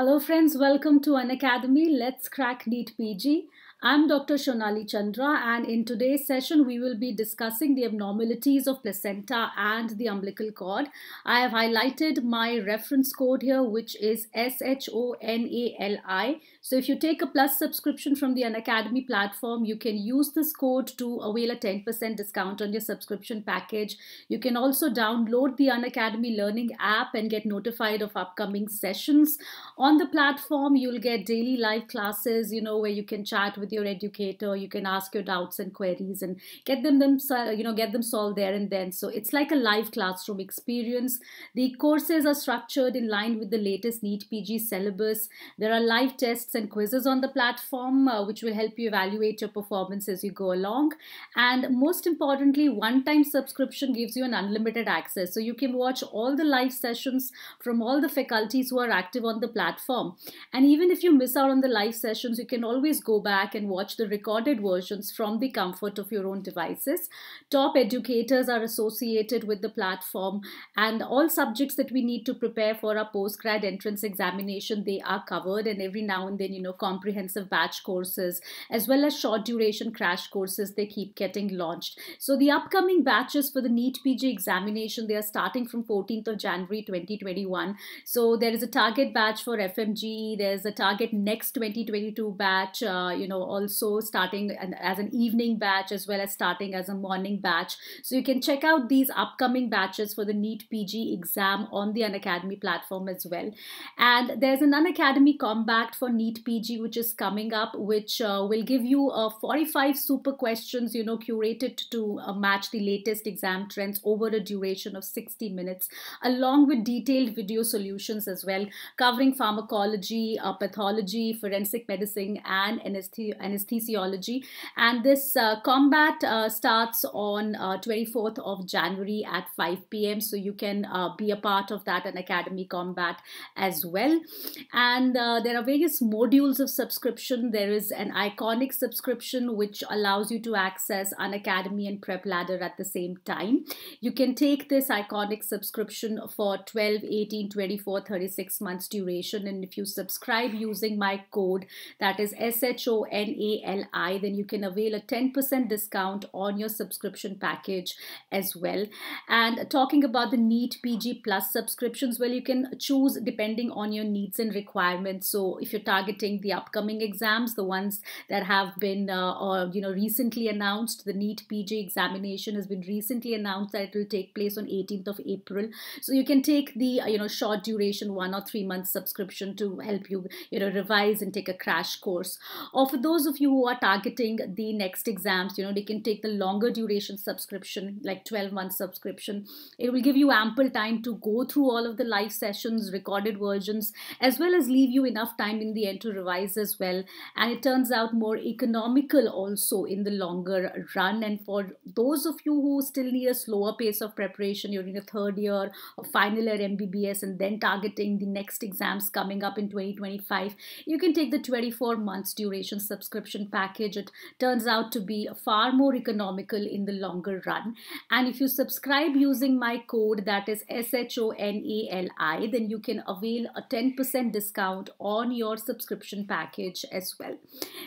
Hello friends, welcome to An Academy Let's Crack NEET PG. I'm Dr. Shonali Chandra, and in today's session, we will be discussing the abnormalities of placenta and the umbilical cord. I have highlighted my reference code here, which is SHONALI. So, if you take a plus subscription from the Unacademy platform, you can use this code to avail a 10% discount on your subscription package. You can also download the Unacademy Learning app and get notified of upcoming sessions. On the platform, you'll get daily live classes, you know, where you can chat with with your educator you can ask your doubts and queries and get them them you know get them solved there and then so it's like a live classroom experience the courses are structured in line with the latest neat pg syllabus there are live tests and quizzes on the platform uh, which will help you evaluate your performance as you go along and most importantly one time subscription gives you an unlimited access so you can watch all the live sessions from all the faculties who are active on the platform and even if you miss out on the live sessions you can always go back and watch the recorded versions from the comfort of your own devices. Top educators are associated with the platform and all subjects that we need to prepare for our post-grad entrance examination, they are covered and every now and then, you know, comprehensive batch courses as well as short duration crash courses, they keep getting launched. So the upcoming batches for the NEET PG examination, they are starting from 14th of January 2021. So there is a target batch for FMG, there's a target next 2022 batch, uh, you know, also starting as an evening batch as well as starting as a morning batch. So you can check out these upcoming batches for the NEET PG exam on the Unacademy platform as well. And there's an Unacademy Compact for NEET PG which is coming up, which uh, will give you uh, 45 super questions, you know, curated to uh, match the latest exam trends over a duration of 60 minutes, along with detailed video solutions as well, covering pharmacology, uh, pathology, forensic medicine, and anesthesia anesthesiology. And this uh, combat uh, starts on 24th uh, of January at 5 p.m. So you can uh, be a part of that and academy combat as well. And uh, there are various modules of subscription. There is an iconic subscription which allows you to access an academy and prep ladder at the same time. You can take this iconic subscription for 12, 18, 24, 36 months duration. And if you subscribe using my code that is SHON NALI, then you can avail a 10% discount on your subscription package as well. And talking about the NEET PG Plus subscriptions, well, you can choose depending on your needs and requirements. So if you're targeting the upcoming exams, the ones that have been uh, or you know recently announced, the NEET PG examination has been recently announced that it will take place on 18th of April. So you can take the uh, you know short duration one or three months subscription to help you you know revise and take a crash course. Or for those those of you who are targeting the next exams, you know, they can take the longer duration subscription, like 12 month subscription. It will give you ample time to go through all of the live sessions, recorded versions, as well as leave you enough time in the end to revise as well. And it turns out more economical also in the longer run. And for those of you who still need a slower pace of preparation during the third year or final year MBBS and then targeting the next exams coming up in 2025, you can take the 24 months duration subscription subscription package, it turns out to be far more economical in the longer run. And if you subscribe using my code, that is SHONALI, then you can avail a 10% discount on your subscription package as well.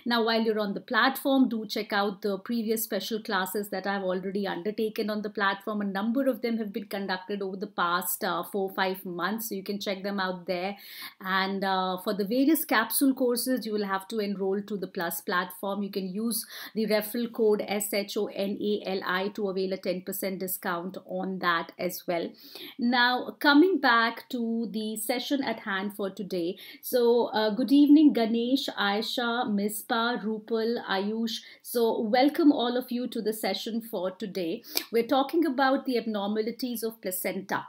Now, while you're on the platform, do check out the previous special classes that I've already undertaken on the platform. A number of them have been conducted over the past uh, four, five months. So you can check them out there. And uh, for the various capsule courses, you will have to enroll to the platform Plus platform. You can use the referral code SHONALI to avail a 10% discount on that as well. Now, coming back to the session at hand for today. So, uh, good evening, Ganesh, Aisha, Mispa, Rupal, Ayush. So, welcome all of you to the session for today. We're talking about the abnormalities of placenta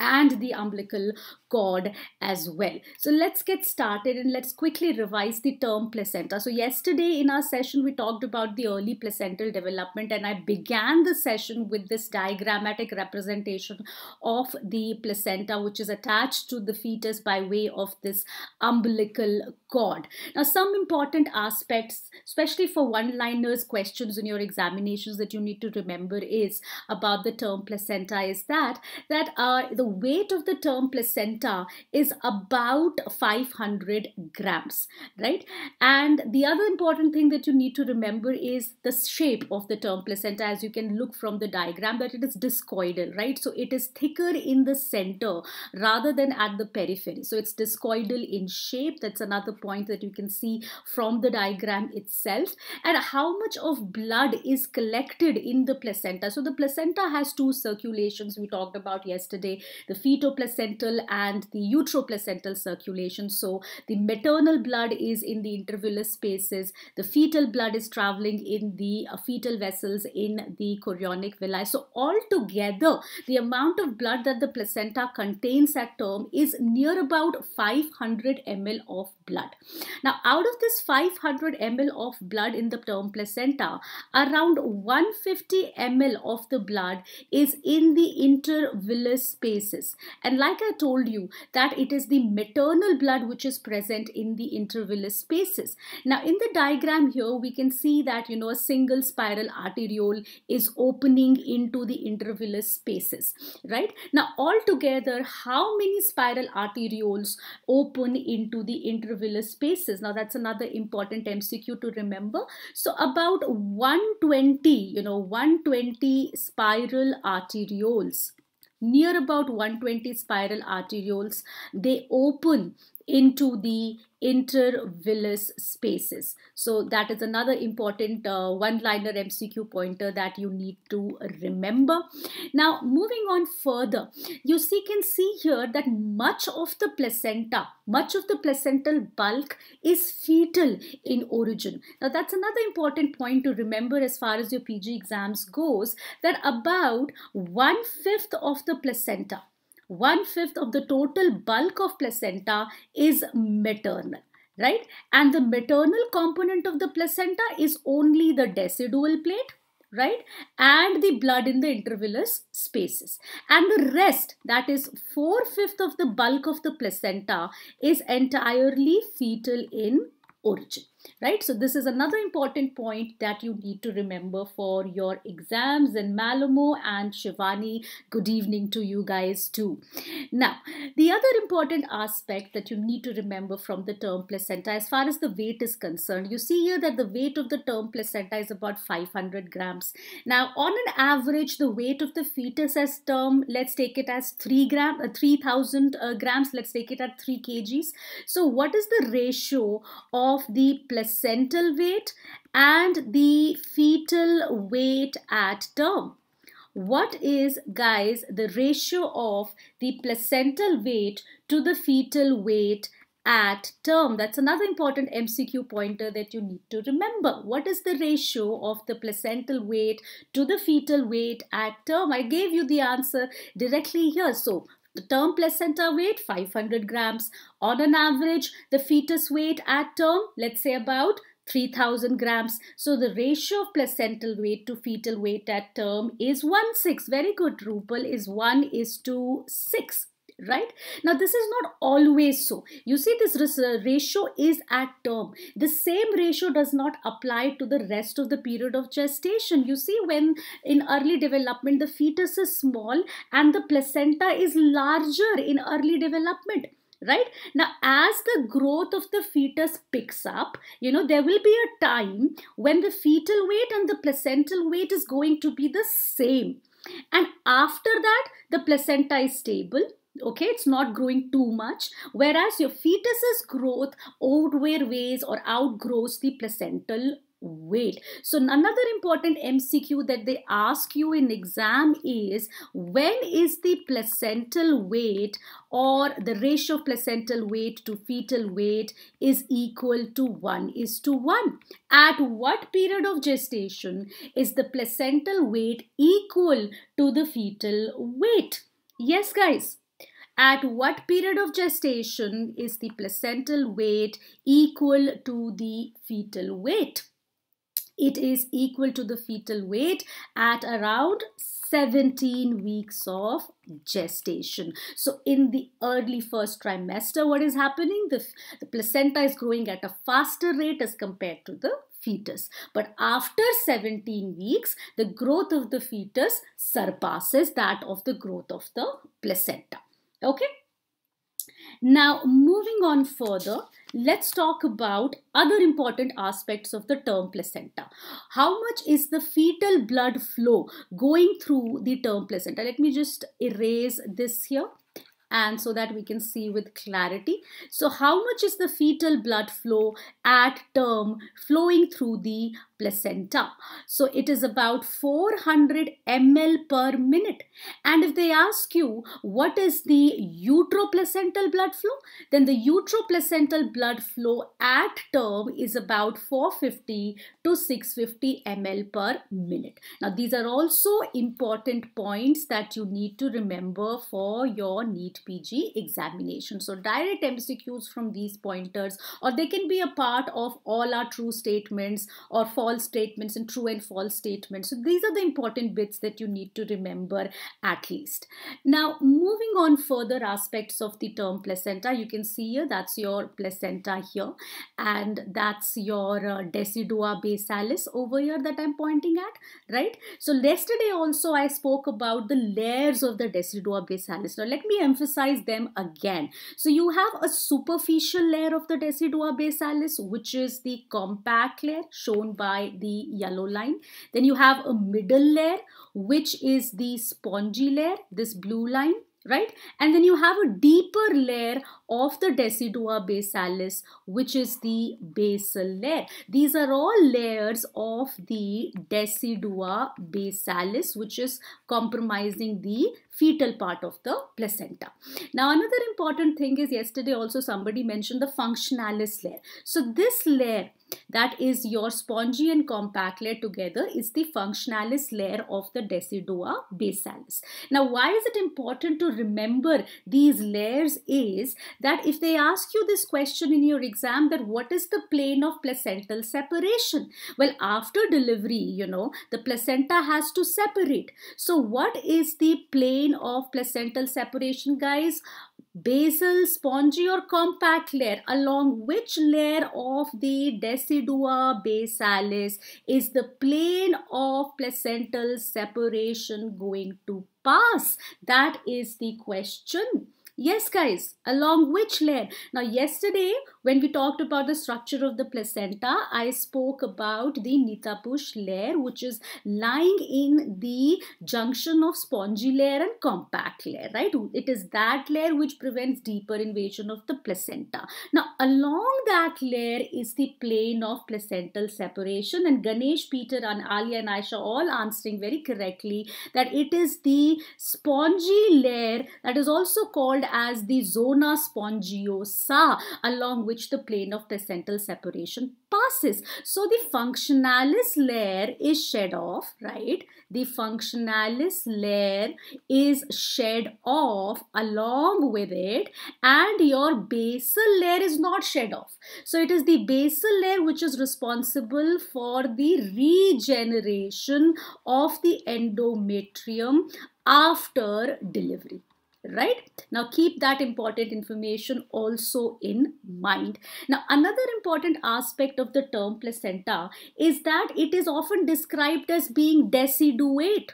and the umbilical cord as well. So let's get started and let's quickly revise the term placenta. So yesterday in our session, we talked about the early placental development and I began the session with this diagrammatic representation of the placenta, which is attached to the fetus by way of this umbilical cord. Now, some important aspects, especially for one-liners questions in your examinations that you need to remember is about the term placenta is that, that uh, the weight of the term placenta is about 500 grams, right? And the other important thing that you need to remember is the shape of the term placenta as you can look from the diagram that it is discoidal, right? So it is thicker in the center rather than at the periphery. So it's discoidal in shape. That's another point that you can see from the diagram itself. And how much of blood is collected in the placenta? So the placenta has two circulations we talked about yesterday the fetoplacental and the uteroplacental circulation. So the maternal blood is in the intervillous spaces, the fetal blood is traveling in the uh, fetal vessels in the chorionic villi. So altogether, the amount of blood that the placenta contains at term is near about 500 ml of blood. Now, out of this 500 ml of blood in the term placenta, around 150 ml of the blood is in the intervillous space basis. And like I told you that it is the maternal blood which is present in the intervillous spaces. Now in the diagram here we can see that you know a single spiral arteriole is opening into the intervillous spaces right now altogether how many spiral arterioles open into the intervillous spaces now that's another important MCQ to remember so about 120 you know 120 spiral arterioles near about 120 spiral arterioles they open into the intervillous spaces. So that is another important uh, one-liner MCQ pointer that you need to remember. Now moving on further, you see can see here that much of the placenta, much of the placental bulk is fetal in origin. Now that's another important point to remember as far as your PG exams goes that about one-fifth of the placenta one fifth of the total bulk of placenta is maternal right and the maternal component of the placenta is only the decidual plate right and the blood in the intervillous spaces and the rest that is four-fifth of the bulk of the placenta is entirely fetal in origin right? So this is another important point that you need to remember for your exams in Malomo and Shivani. Good evening to you guys too. Now, the other important aspect that you need to remember from the term placenta as far as the weight is concerned, you see here that the weight of the term placenta is about 500 grams. Now, on an average, the weight of the fetus as term, let's take it as 3 gram, uh, 3000 uh, grams, let's take it at 3 kgs. So what is the ratio of the placental weight and the fetal weight at term. What is, guys, the ratio of the placental weight to the fetal weight at term. That's another important MCQ pointer that you need to remember. What is the ratio of the placental weight to the fetal weight at term? I gave you the answer directly here. So the term placenta weight 500 grams. On an average, the fetus weight at term, let's say about 3000 grams. So the ratio of placental weight to fetal weight at term is 1 6. Very good, Rupal is 1 is to 6 right now this is not always so you see this uh, ratio is at term the same ratio does not apply to the rest of the period of gestation you see when in early development the fetus is small and the placenta is larger in early development right now as the growth of the fetus picks up you know there will be a time when the fetal weight and the placental weight is going to be the same and after that the placenta is stable okay it's not growing too much whereas your fetus's growth outweighs or outgrows the placental weight so another important mcq that they ask you in exam is when is the placental weight or the ratio of placental weight to fetal weight is equal to 1 is to 1 at what period of gestation is the placental weight equal to the fetal weight yes guys at what period of gestation is the placental weight equal to the fetal weight? It is equal to the fetal weight at around 17 weeks of gestation. So in the early first trimester, what is happening? The, the, placenta is growing at a faster rate as compared to the fetus. But after 17 weeks, the growth of the fetus surpasses that of the growth of the placenta. Okay. Now, moving on further, let's talk about other important aspects of the term placenta. How much is the fetal blood flow going through the term placenta? Let me just erase this here and so that we can see with clarity. So how much is the fetal blood flow at term flowing through the placenta. So it is about 400 ml per minute. And if they ask you what is the uteroplacental blood flow, then the uteroplacental blood flow at term is about 450 to 650 ml per minute. Now these are also important points that you need to remember for your NEET PG examination. So direct MCQs from these pointers or they can be a part of all our true statements or for false statements and true and false statements. So these are the important bits that you need to remember at least. Now moving on further aspects of the term placenta, you can see here that's your placenta here and that's your uh, decidua basalis over here that I'm pointing at, right? So yesterday also I spoke about the layers of the decidua basalis. Now let me emphasize them again. So you have a superficial layer of the decidua basalis which is the compact layer shown by by the yellow line. Then you have a middle layer, which is the spongy layer, this blue line right and then you have a deeper layer of the decidua basalis which is the basal layer these are all layers of the decidua basalis which is compromising the fetal part of the placenta now another important thing is yesterday also somebody mentioned the functionalis layer so this layer that is your spongy and compact layer together is the functionalis layer of the decidua basalis. Now why is it important to remember these layers is that if they ask you this question in your exam that what is the plane of placental separation? Well after delivery you know the placenta has to separate. So what is the plane of placental separation guys? basal, spongy or compact layer along which layer of the decidua basalis is the plane of placental separation going to pass? That is the question. Yes, guys, along which layer? Now, yesterday, when we talked about the structure of the placenta, I spoke about the Nitapush layer, which is lying in the junction of spongy layer and compact layer, right? It is that layer which prevents deeper invasion of the placenta. Now, along that layer is the plane of placental separation, and Ganesh, Peter, and Ali and Aisha all answering very correctly that it is the spongy layer that is also called as the zona spongiosa along which the plane of placental separation passes. So the functionalis layer is shed off, right? The functionalis layer is shed off along with it and your basal layer is not shed off. So it is the basal layer which is responsible for the regeneration of the endometrium after delivery right now keep that important information also in mind now another important aspect of the term placenta is that it is often described as being deciduate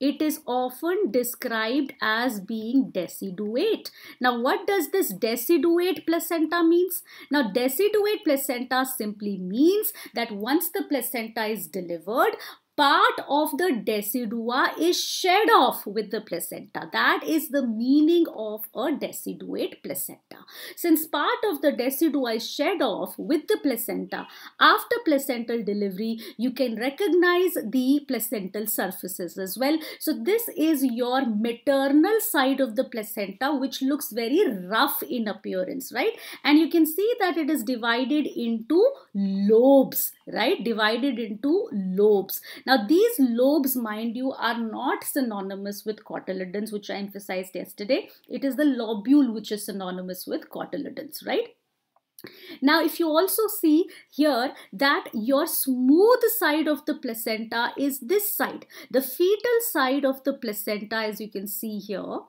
it is often described as being deciduate. Now, what does this deciduate placenta means? Now, deciduate placenta simply means that once the placenta is delivered, part of the decidua is shed off with the placenta. That is the meaning of a deciduate placenta. Since part of the decidua is shed off with the placenta, after placental delivery, you can recognize the placental surfaces as well. So this is your maternal side of the placenta which looks very rough in appearance, right? And you can see that it is divided into lobes, right? Divided into lobes. Now, these lobes, mind you, are not synonymous with cotyledons, which I emphasized yesterday. It is the lobule which is synonymous with cotyledons, right? Now, if you also see here that your smooth side of the placenta is this side. The fetal side of the placenta, as you can see here,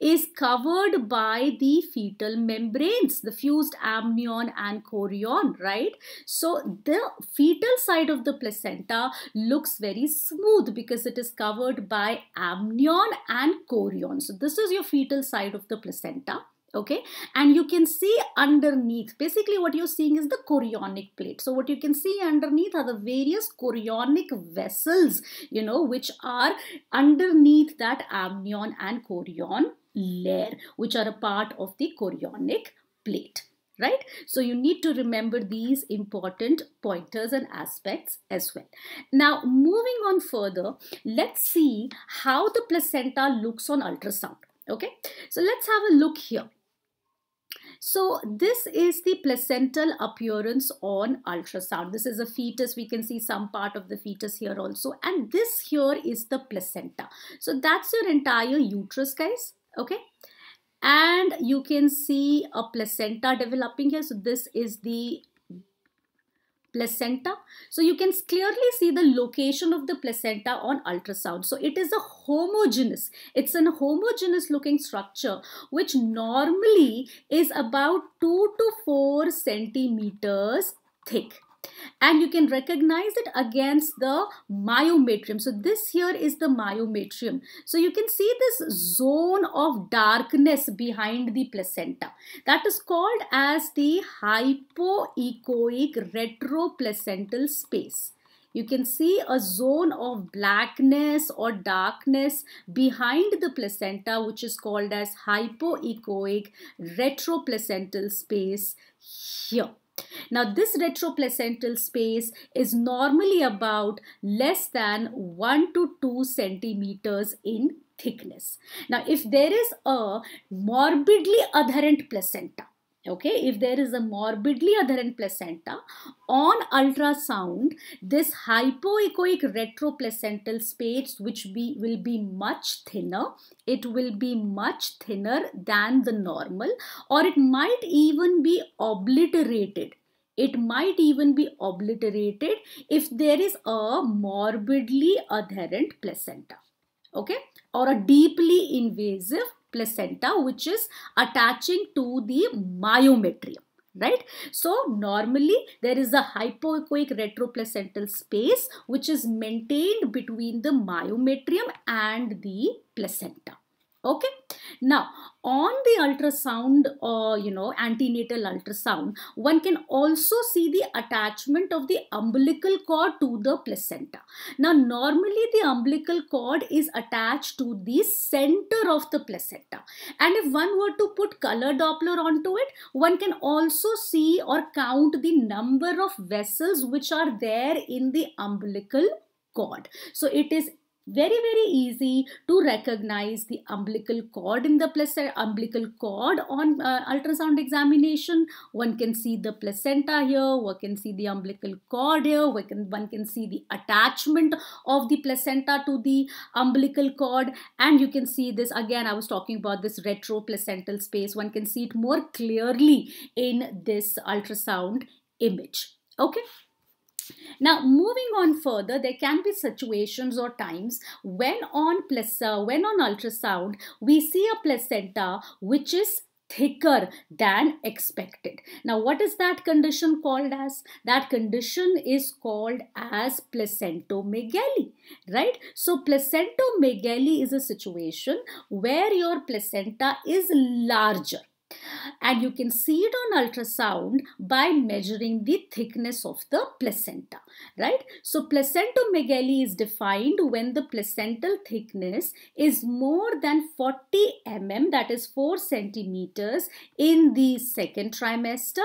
is covered by the fetal membranes, the fused amnion and chorion, right? So the fetal side of the placenta looks very smooth because it is covered by amnion and chorion. So this is your fetal side of the placenta okay and you can see underneath basically what you're seeing is the chorionic plate so what you can see underneath are the various chorionic vessels you know which are underneath that amnion and chorion layer which are a part of the chorionic plate right so you need to remember these important pointers and aspects as well now moving on further let's see how the placenta looks on ultrasound okay so let's have a look here so this is the placental appearance on ultrasound. This is a fetus. We can see some part of the fetus here also. And this here is the placenta. So that's your entire uterus guys. Okay and you can see a placenta developing here so this is the placenta. So you can clearly see the location of the placenta on ultrasound. So it is a homogeneous, it's an homogeneous looking structure which normally is about 2 to 4 centimeters thick and you can recognize it against the myometrium. So this here is the myometrium. So you can see this zone of darkness behind the placenta. That is called as the hypoechoic retroplacental space you can see a zone of blackness or darkness behind the placenta which is called as hypoechoic retroplacental space here. Now, this retroplacental space is normally about less than 1 to 2 centimeters in thickness. Now, if there is a morbidly adherent placenta, okay if there is a morbidly adherent placenta on ultrasound this hypoechoic retroplacental space which be, will be much thinner it will be much thinner than the normal or it might even be obliterated it might even be obliterated if there is a morbidly adherent placenta okay or a deeply invasive placenta which is attaching to the myometrium right so normally there is a hypoechoic retroplacental space which is maintained between the myometrium and the placenta okay now on the ultrasound or uh, you know antenatal ultrasound one can also see the attachment of the umbilical cord to the placenta now normally the umbilical cord is attached to the center of the placenta and if one were to put color doppler onto it one can also see or count the number of vessels which are there in the umbilical cord so it is very very easy to recognize the umbilical cord in the placenta umbilical cord on uh, ultrasound examination one can see the placenta here one can see the umbilical cord here one can, one can see the attachment of the placenta to the umbilical cord and you can see this again i was talking about this retroplacental space one can see it more clearly in this ultrasound image okay now, moving on further, there can be situations or times when on placenta, uh, when on ultrasound, we see a placenta which is thicker than expected. Now, what is that condition called as? That condition is called as placentomegaly, right? So, placentomegaly is a situation where your placenta is larger and you can see it on ultrasound by measuring the thickness of the placenta, right? So placentomegaly is defined when the placental thickness is more than 40 mm, that is 4 centimeters in the second trimester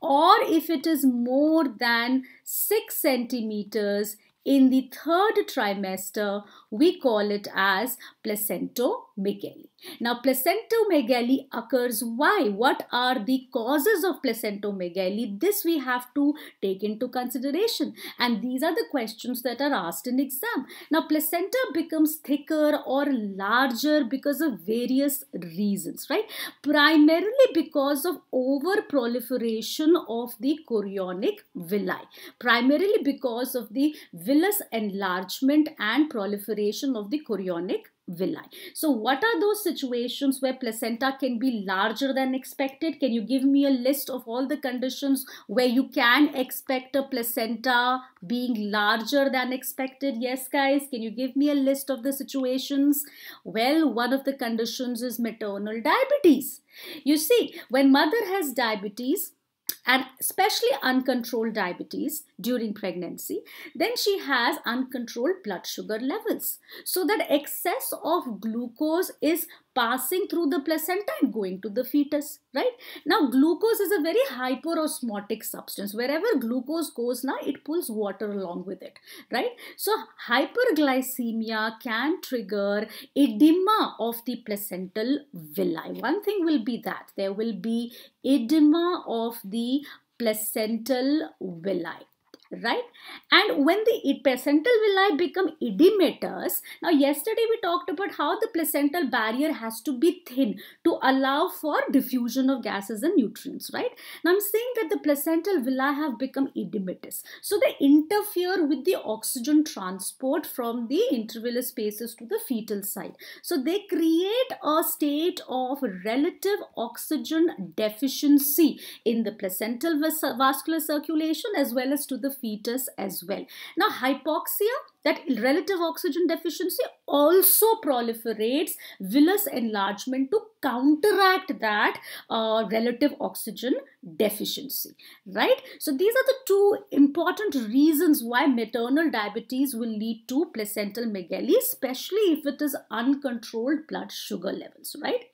or if it is more than 6 centimeters in the third trimester we call it as placentomegaly. Now placentomegaly occurs why? What are the causes of placentomegaly? This we have to take into consideration and these are the questions that are asked in exam. Now placenta becomes thicker or larger because of various reasons, right? Primarily because of over proliferation of the chorionic villi. Primarily because of the villus enlargement and proliferation of the chorionic villi. So what are those situations where placenta can be larger than expected? Can you give me a list of all the conditions where you can expect a placenta being larger than expected? Yes, guys, can you give me a list of the situations? Well, one of the conditions is maternal diabetes. You see, when mother has diabetes, and especially uncontrolled diabetes, during pregnancy. Then she has uncontrolled blood sugar levels. So that excess of glucose is passing through the placenta and going to the fetus, right? Now, glucose is a very hyperosmotic substance. Wherever glucose goes now, it pulls water along with it, right? So, hyperglycemia can trigger edema of the placental villi. One thing will be that there will be edema of the placental villi right and when the placental villi become edematous now yesterday we talked about how the placental barrier has to be thin to allow for diffusion of gases and nutrients right now i'm saying that the placental villi have become edematous so they interfere with the oxygen transport from the intervillous spaces to the fetal side so they create a state of relative oxygen deficiency in the placental vas vascular circulation as well as to the fetus as well. Now, hypoxia, that relative oxygen deficiency, also proliferates villus enlargement to counteract that uh, relative oxygen deficiency, right? So, these are the two important reasons why maternal diabetes will lead to placental megaly, especially if it is uncontrolled blood sugar levels, right?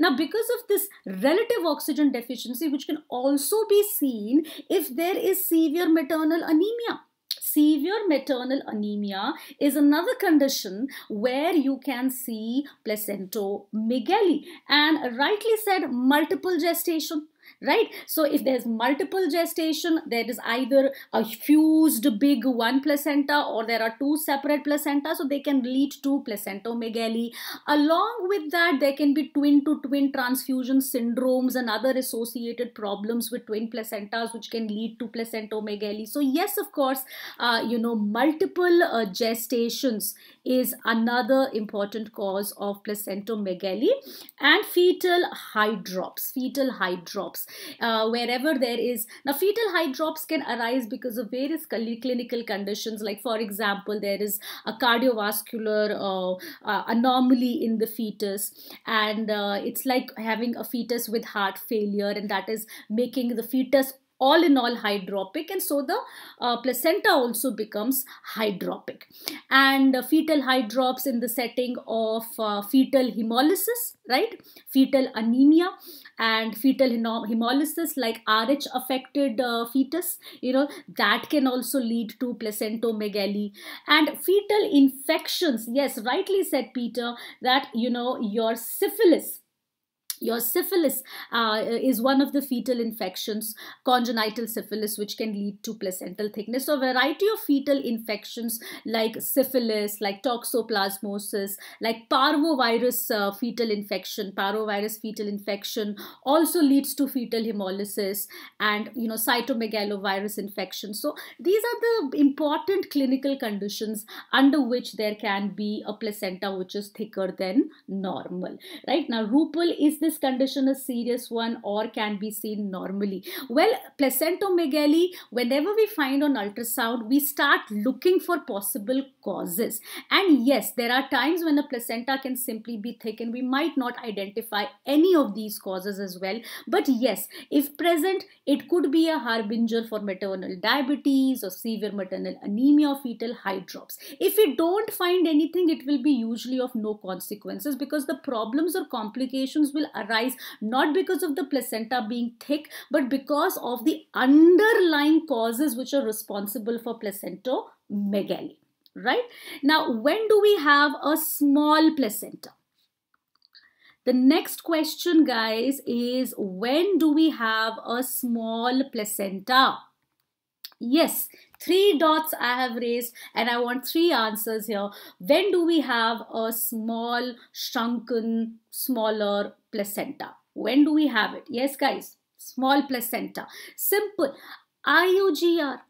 Now, because of this relative oxygen deficiency, which can also be seen if there is severe maternal anemia. Severe maternal anemia is another condition where you can see placentomegaly and rightly said multiple gestation right? So if there's multiple gestation, there is either a fused big one placenta or there are two separate placenta. So they can lead to placentomegaly. Along with that, there can be twin to twin transfusion syndromes and other associated problems with twin placentas, which can lead to placentomegaly. So yes, of course, uh, you know, multiple uh, gestations is another important cause of placentomegaly and fetal hydrops fetal hydrops uh, wherever there is now fetal hydrops can arise because of various clinical conditions like for example there is a cardiovascular uh, uh, anomaly in the fetus and uh, it's like having a fetus with heart failure and that is making the fetus all in all hydropic and so the uh, placenta also becomes hydropic and uh, fetal hydrops in the setting of uh, fetal hemolysis right fetal anemia and fetal hemolysis like rh affected uh, fetus you know that can also lead to placentomegaly and fetal infections yes rightly said peter that you know your syphilis your syphilis uh, is one of the fetal infections, congenital syphilis, which can lead to placental thickness. So, a variety of fetal infections like syphilis, like toxoplasmosis, like parvovirus uh, fetal infection, parvovirus fetal infection also leads to fetal hemolysis and, you know, cytomegalovirus infection. So, these are the important clinical conditions under which there can be a placenta which is thicker than normal, right? Now, Rupal is the this condition a serious one or can be seen normally? Well, placentomegaly, whenever we find on ultrasound, we start looking for possible causes. And yes, there are times when the placenta can simply be thick and we might not identify any of these causes as well. But yes, if present, it could be a harbinger for maternal diabetes or severe maternal anemia or fetal high drops. If we don't find anything, it will be usually of no consequences because the problems or complications will arise not because of the placenta being thick, but because of the underlying causes which are responsible for placental megaly right? Now, when do we have a small placenta? The next question, guys, is when do we have a small placenta? Yes, three dots I have raised and I want three answers here. When do we have a small, shrunken, smaller placenta? When do we have it? Yes, guys, small placenta. Simple. IUGR,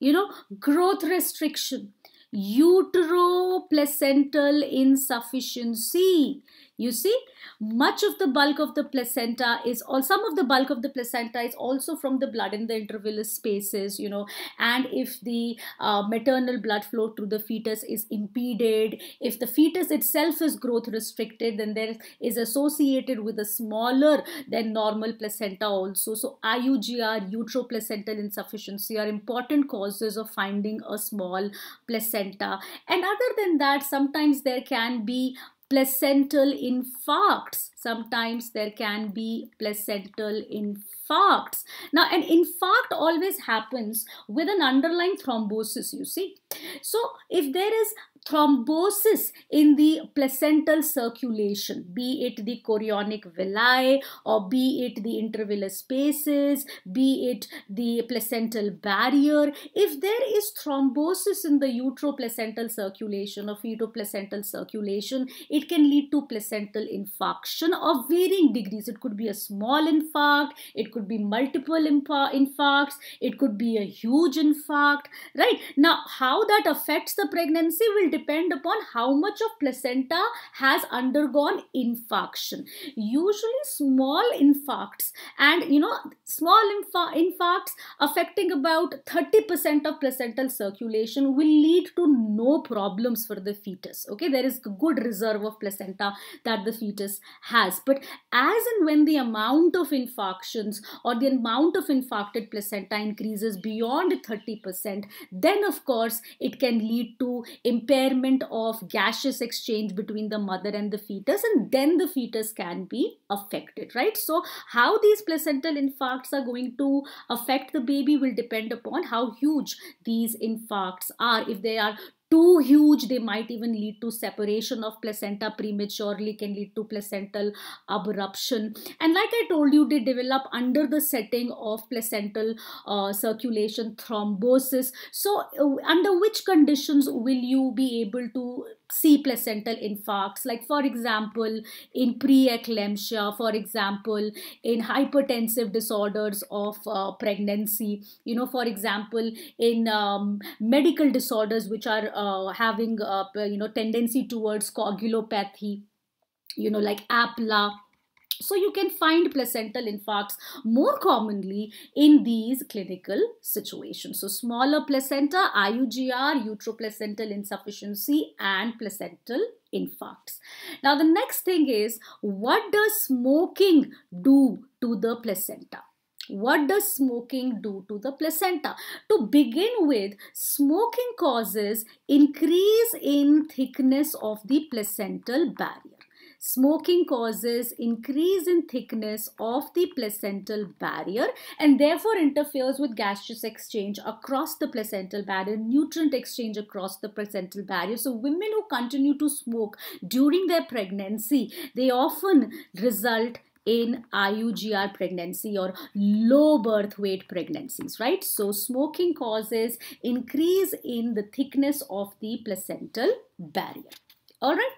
you know, growth restriction uteroplacental insufficiency you see, much of the bulk of the placenta is, or some of the bulk of the placenta is also from the blood in the intervillous spaces, you know, and if the uh, maternal blood flow through the fetus is impeded, if the fetus itself is growth restricted, then there is associated with a smaller than normal placenta also. So IUGR, uteroplacental insufficiency are important causes of finding a small placenta. And other than that, sometimes there can be placental infarcts. Sometimes there can be placental infarcts. Now, an infarct always happens with an underlying thrombosis, you see. So, if there is thrombosis in the placental circulation, be it the chorionic villi or be it the intervillous spaces, be it the placental barrier. If there is thrombosis in the uteroplacental circulation or fetoplacental circulation, it can lead to placental infarction of varying degrees. It could be a small infarct, it could be multiple infarcts, it could be a huge infarct, right? Now, how that affects the pregnancy will depend upon how much of placenta has undergone infarction. Usually small infarcts and you know small infar infarcts affecting about 30% of placental circulation will lead to no problems for the fetus. Okay, there is good reserve of placenta that the fetus has. But as and when the amount of infarctions or the amount of infarcted placenta increases beyond 30%, then of course it can lead to impairment impairment of gaseous exchange between the mother and the fetus and then the fetus can be affected right so how these placental infarcts are going to affect the baby will depend upon how huge these infarcts are if they are too huge they might even lead to separation of placenta prematurely can lead to placental abruption and like i told you they develop under the setting of placental uh, circulation thrombosis so uh, under which conditions will you be able to see placental infarcts like for example in preeclampsia for example in hypertensive disorders of uh, pregnancy you know for example in um, medical disorders which are uh, having uh, you know tendency towards coagulopathy you know like apla so you can find placental infarcts more commonly in these clinical situations. So smaller placenta, IUGR, uteroplacental insufficiency and placental infarcts. Now the next thing is what does smoking do to the placenta? What does smoking do to the placenta? To begin with, smoking causes increase in thickness of the placental barrier. Smoking causes increase in thickness of the placental barrier and therefore interferes with gaseous exchange across the placental barrier, nutrient exchange across the placental barrier. So women who continue to smoke during their pregnancy, they often result in IUGR pregnancy or low birth weight pregnancies, right? So smoking causes increase in the thickness of the placental barrier. All right.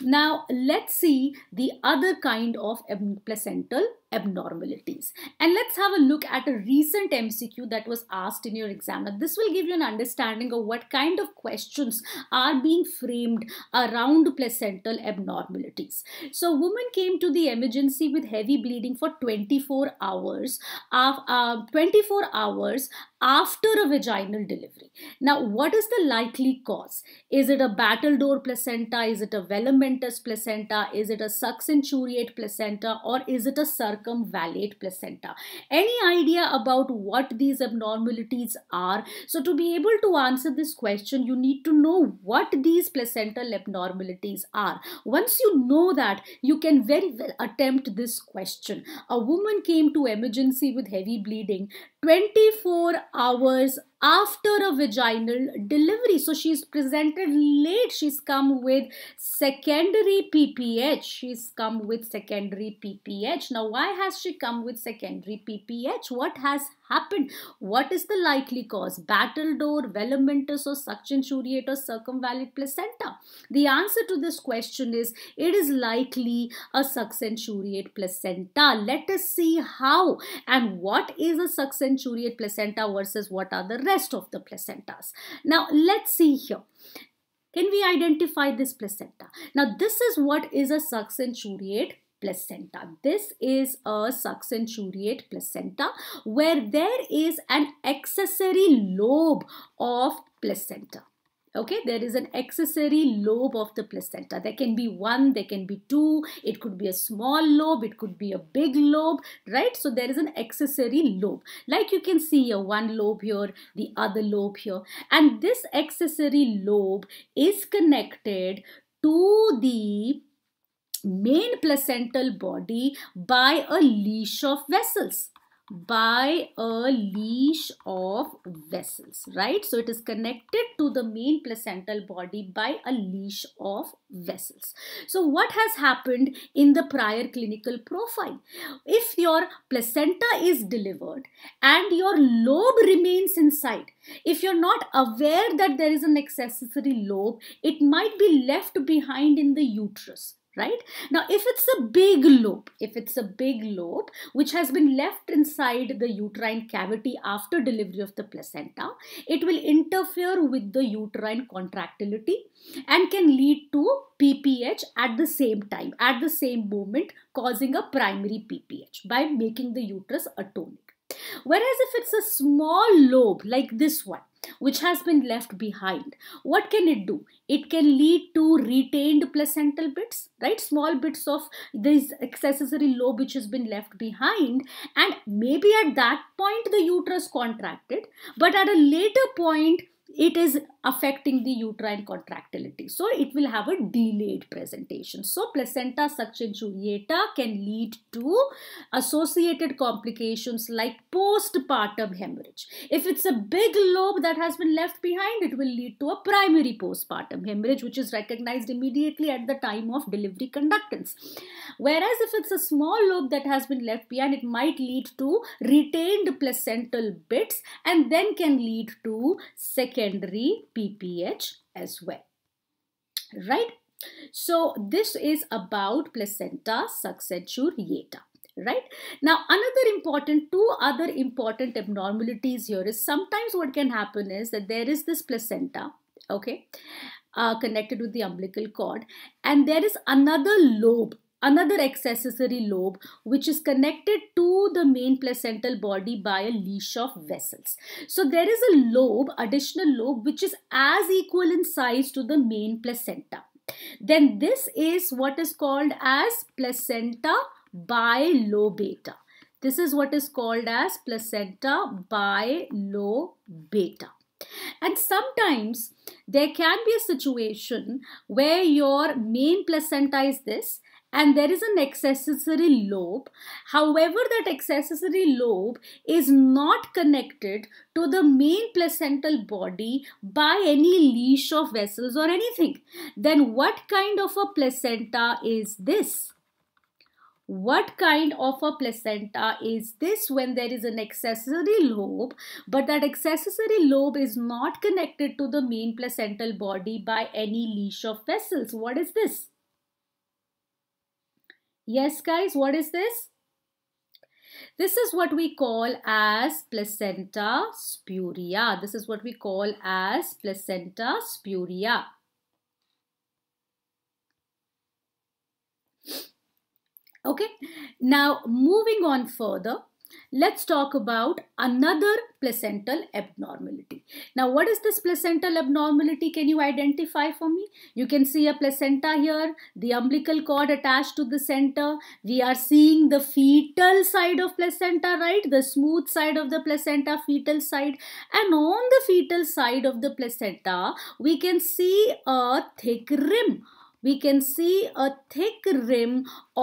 Now let's see the other kind of placental abnormalities. And let's have a look at a recent MCQ that was asked in your exam. Now, this will give you an understanding of what kind of questions are being framed around placental abnormalities. So, a woman came to the emergency with heavy bleeding for 24 hours, of, uh, 24 hours after a vaginal delivery. Now, what is the likely cause? Is it a battledore placenta? Is it a velamentous placenta? Is it a succinturate placenta? Or is it a circumcision? circumvallate placenta. Any idea about what these abnormalities are? So to be able to answer this question, you need to know what these placental abnormalities are. Once you know that, you can very well attempt this question. A woman came to emergency with heavy bleeding. 24 hours after a vaginal delivery. So she's presented late. She's come with secondary PPH. She's come with secondary PPH. Now, why has she come with secondary PPH? What has happened. What is the likely cause? Battle door, velamentous or suction shuriate or circumvallid placenta? The answer to this question is it is likely a succenturiate placenta. Let us see how and what is a succenturiate placenta versus what are the rest of the placentas. Now let's see here can we identify this placenta? Now, this is what is a succenturiate placenta. This is a succenturiate placenta where there is an accessory lobe of placenta okay there is an accessory lobe of the placenta there can be one there can be two it could be a small lobe it could be a big lobe right so there is an accessory lobe like you can see a one lobe here the other lobe here and this accessory lobe is connected to the main placental body by a leash of vessels by a leash of vessels right so it is connected to the main placental body by a leash of vessels so what has happened in the prior clinical profile if your placenta is delivered and your lobe remains inside if you're not aware that there is an accessory lobe it might be left behind in the uterus right? Now, if it's a big lobe, if it's a big lobe which has been left inside the uterine cavity after delivery of the placenta, it will interfere with the uterine contractility and can lead to PPH at the same time, at the same moment, causing a primary PPH by making the uterus atonic. Whereas if it's a small lobe like this one, which has been left behind. What can it do? It can lead to retained placental bits, right? Small bits of this accessory lobe which has been left behind. And maybe at that point the uterus contracted, but at a later point, it is affecting the uterine contractility. So it will have a delayed presentation. So placenta suction can lead to associated complications like postpartum hemorrhage. If it's a big lobe that has been left behind, it will lead to a primary postpartum hemorrhage, which is recognized immediately at the time of delivery conductance. Whereas if it's a small lobe that has been left behind, it might lead to retained placental bits and then can lead to secondary secondary PPH as well. Right? So this is about placenta succenturiata right now another important two other important abnormalities here is sometimes what can happen is that there is this placenta okay uh, connected with the umbilical cord and there is another lobe another accessory lobe which is connected to the main placental body by a leash of vessels. So there is a lobe, additional lobe, which is as equal in size to the main placenta. Then this is what is called as placenta bilobata. This is what is called as placenta bilobata. And sometimes there can be a situation where your main placenta is this and there is an accessory lobe. However, that accessory lobe is not connected to the main placental body by any leash of vessels or anything. Then what kind of a placenta is this? what kind of a placenta is this when there is an accessory lobe but that accessory lobe is not connected to the main placental body by any leash of vessels what is this Yes, guys, what is this? This is what we call as placenta spuria. This is what we call as placenta spuria. Okay, now moving on further. Let's talk about another placental abnormality. Now, what is this placental abnormality? Can you identify for me? You can see a placenta here, the umbilical cord attached to the center. We are seeing the fetal side of placenta, right? The smooth side of the placenta, fetal side. And on the fetal side of the placenta, we can see a thick rim we can see a thick rim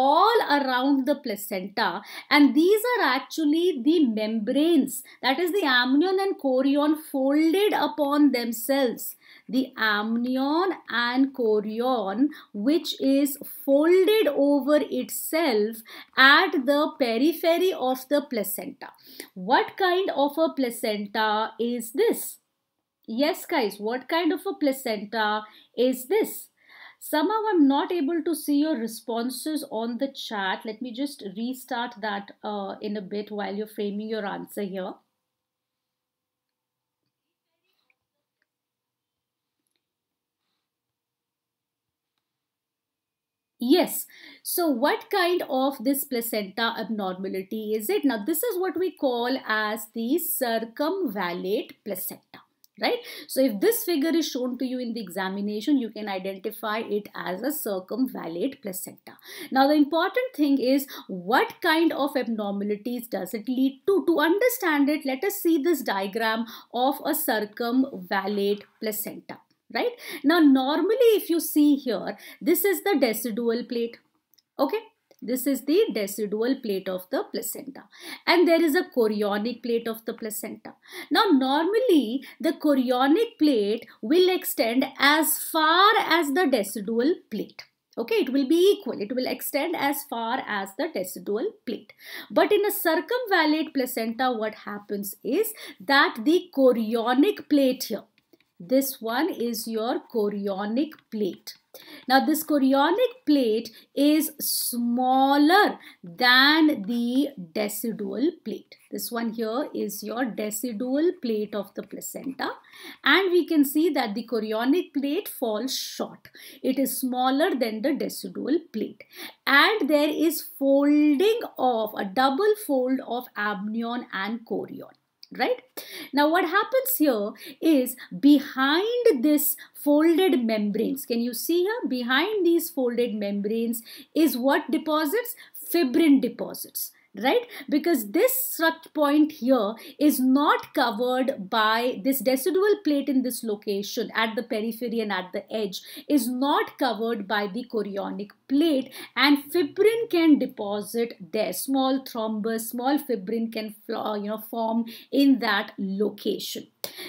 all around the placenta and these are actually the membranes that is the amnion and chorion folded upon themselves the amnion and chorion which is folded over itself at the periphery of the placenta what kind of a placenta is this yes guys what kind of a placenta is this Somehow I'm not able to see your responses on the chat. Let me just restart that uh, in a bit while you're framing your answer here. Yes. So what kind of this placenta abnormality is it? Now, this is what we call as the circumvallate placenta right so if this figure is shown to you in the examination you can identify it as a circumvallate placenta now the important thing is what kind of abnormalities does it lead to to understand it let us see this diagram of a circumvallate placenta right now normally if you see here this is the decidual plate okay this is the decidual plate of the placenta. And there is a chorionic plate of the placenta. Now normally the chorionic plate will extend as far as the decidual plate. Okay, it will be equal. It will extend as far as the decidual plate. But in a circumvallate placenta, what happens is that the chorionic plate here this one is your chorionic plate. Now this chorionic plate is smaller than the decidual plate. This one here is your decidual plate of the placenta and we can see that the chorionic plate falls short. It is smaller than the decidual plate and there is folding of a double fold of amnion and chorion right? Now what happens here is behind this folded membranes, can you see here? Behind these folded membranes is what deposits? Fibrin deposits right because this struct point here is not covered by this decidual plate in this location at the periphery and at the edge is not covered by the chorionic plate and fibrin can deposit there small thrombus small fibrin can uh, you know form in that location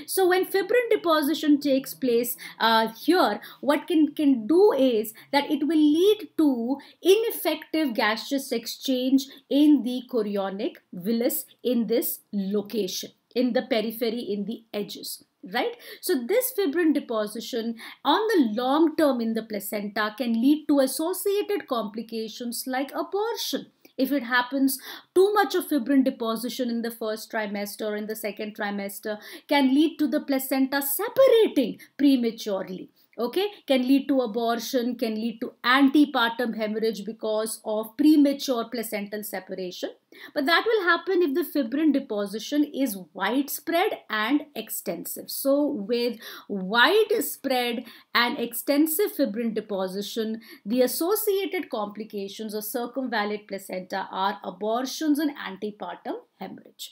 so when fibrin deposition takes place uh, here, what can, can do is that it will lead to ineffective gaseous exchange in the chorionic villus in this location, in the periphery, in the edges right so this fibrin deposition on the long term in the placenta can lead to associated complications like abortion if it happens too much of fibrin deposition in the first trimester or in the second trimester can lead to the placenta separating prematurely okay can lead to abortion can lead to antepartum hemorrhage because of premature placental separation but that will happen if the fibrin deposition is widespread and extensive so with widespread and extensive fibrin deposition the associated complications of circumvallate placenta are abortions and antepartum hemorrhage.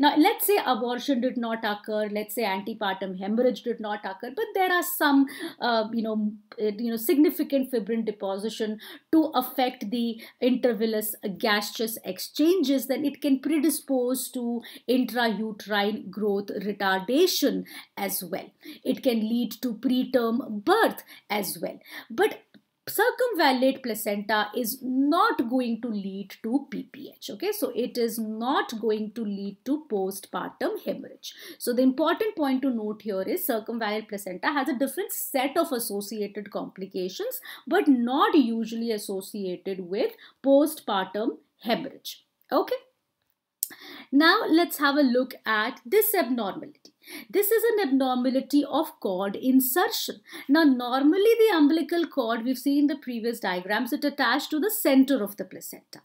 Now, let's say abortion did not occur, let's say antepartum hemorrhage did not occur, but there are some, uh, you know, uh, you know, significant fibrin deposition to affect the intervillous gaseous exchanges, then it can predispose to intrauterine growth retardation as well. It can lead to preterm birth as well. But circumvallate placenta is not going to lead to PPH. Okay, so it is not going to lead to postpartum hemorrhage. So the important point to note here is circumvallate placenta has a different set of associated complications, but not usually associated with postpartum hemorrhage. Okay. Now let's have a look at this abnormality. This is an abnormality of cord insertion. Now, normally the umbilical cord, we've seen in the previous diagrams, it attached to the center of the placenta.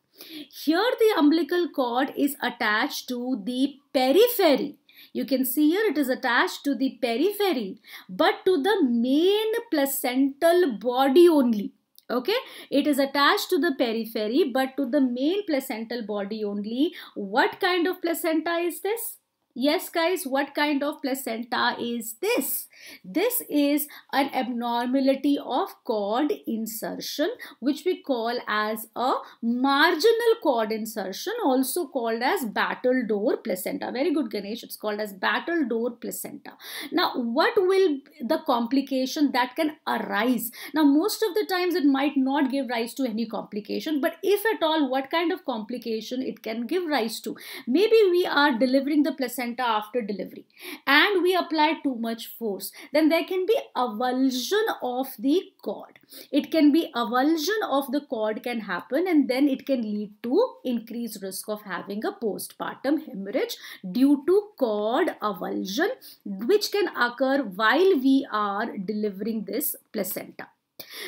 Here, the umbilical cord is attached to the periphery. You can see here it is attached to the periphery, but to the main placental body only okay it is attached to the periphery but to the main placental body only what kind of placenta is this Yes, guys, what kind of placenta is this? This is an abnormality of cord insertion, which we call as a marginal cord insertion, also called as battle door placenta. Very good, Ganesh. It's called as battle door placenta. Now, what will the complication that can arise? Now, most of the times it might not give rise to any complication, but if at all, what kind of complication it can give rise to? Maybe we are delivering the placenta placenta after delivery and we apply too much force, then there can be avulsion of the cord. It can be avulsion of the cord can happen and then it can lead to increased risk of having a postpartum hemorrhage due to cord avulsion which can occur while we are delivering this placenta.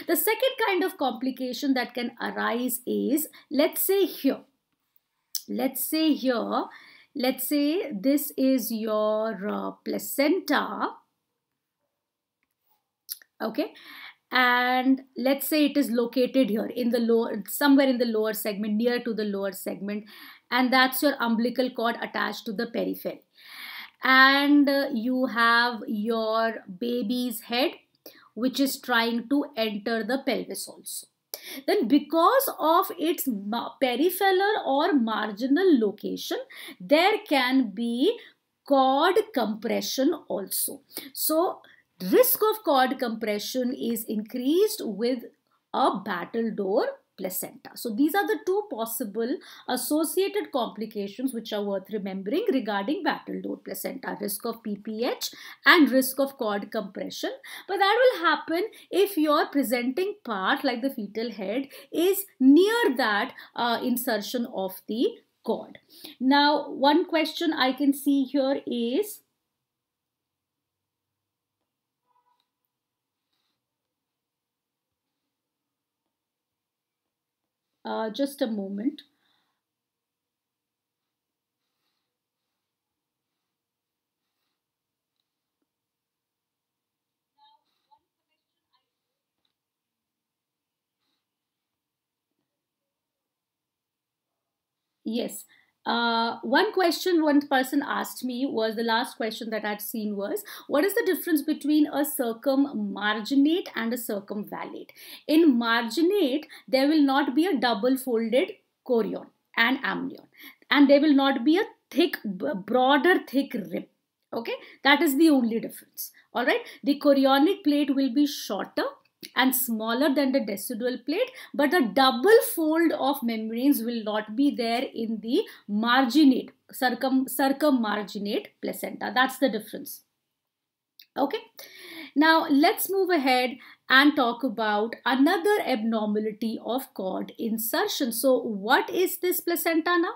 The second kind of complication that can arise is, let's say here, let's say here Let's say this is your uh, placenta. Okay. And let's say it is located here in the lower, somewhere in the lower segment, near to the lower segment. And that's your umbilical cord attached to the periphery. And uh, you have your baby's head, which is trying to enter the pelvis also then because of its peripheral or marginal location there can be cord compression also so risk of cord compression is increased with a battle door placenta. So these are the two possible associated complications which are worth remembering regarding load placenta, risk of PPH and risk of cord compression. But that will happen if your presenting part like the fetal head is near that uh, insertion of the cord. Now one question I can see here is uh, just a moment. Yes, uh, one question one person asked me was the last question that I'd seen was what is the difference between a circummarginate and a circumvallate? In marginate, there will not be a double folded chorion and amnion, and there will not be a thick, broader, thick rim. Okay, that is the only difference. All right, the chorionic plate will be shorter and smaller than the decidual plate but the double fold of membranes will not be there in the marginate circum circummarginate placenta that's the difference okay now let's move ahead and talk about another abnormality of cord insertion so what is this placenta now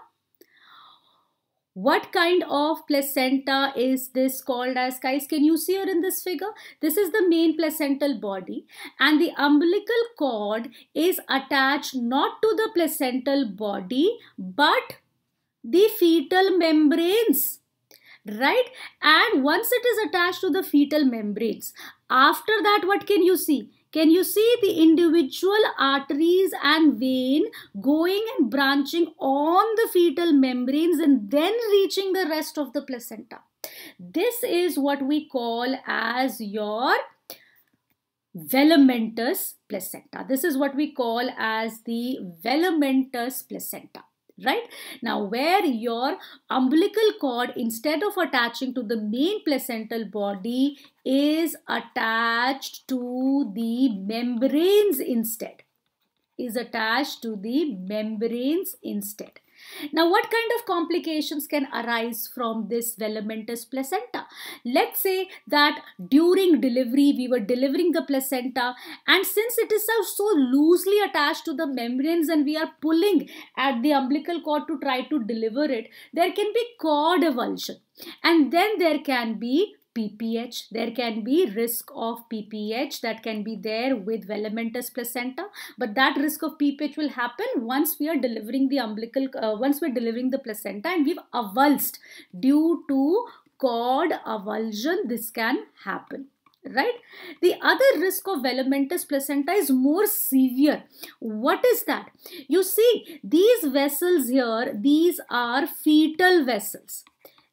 what kind of placenta is this called as guys? Can you see here in this figure? This is the main placental body and the umbilical cord is attached not to the placental body but the fetal membranes right and once it is attached to the fetal membranes after that what can you see can you see the individual arteries and vein going and branching on the fetal membranes and then reaching the rest of the placenta? This is what we call as your velamentous placenta. This is what we call as the velamentous placenta right now where your umbilical cord instead of attaching to the main placental body is attached to the membranes instead is attached to the membranes instead now, what kind of complications can arise from this velamentous placenta? Let's say that during delivery, we were delivering the placenta and since it is so loosely attached to the membranes and we are pulling at the umbilical cord to try to deliver it, there can be cord avulsion and then there can be PPH. There can be risk of PPH that can be there with velamentous placenta, but that risk of PPH will happen once we are delivering the umbilical, uh, once we're delivering the placenta and we've avulsed due to cord avulsion. This can happen right the other risk of velamentous placenta is more severe what is that you see these vessels here these are fetal vessels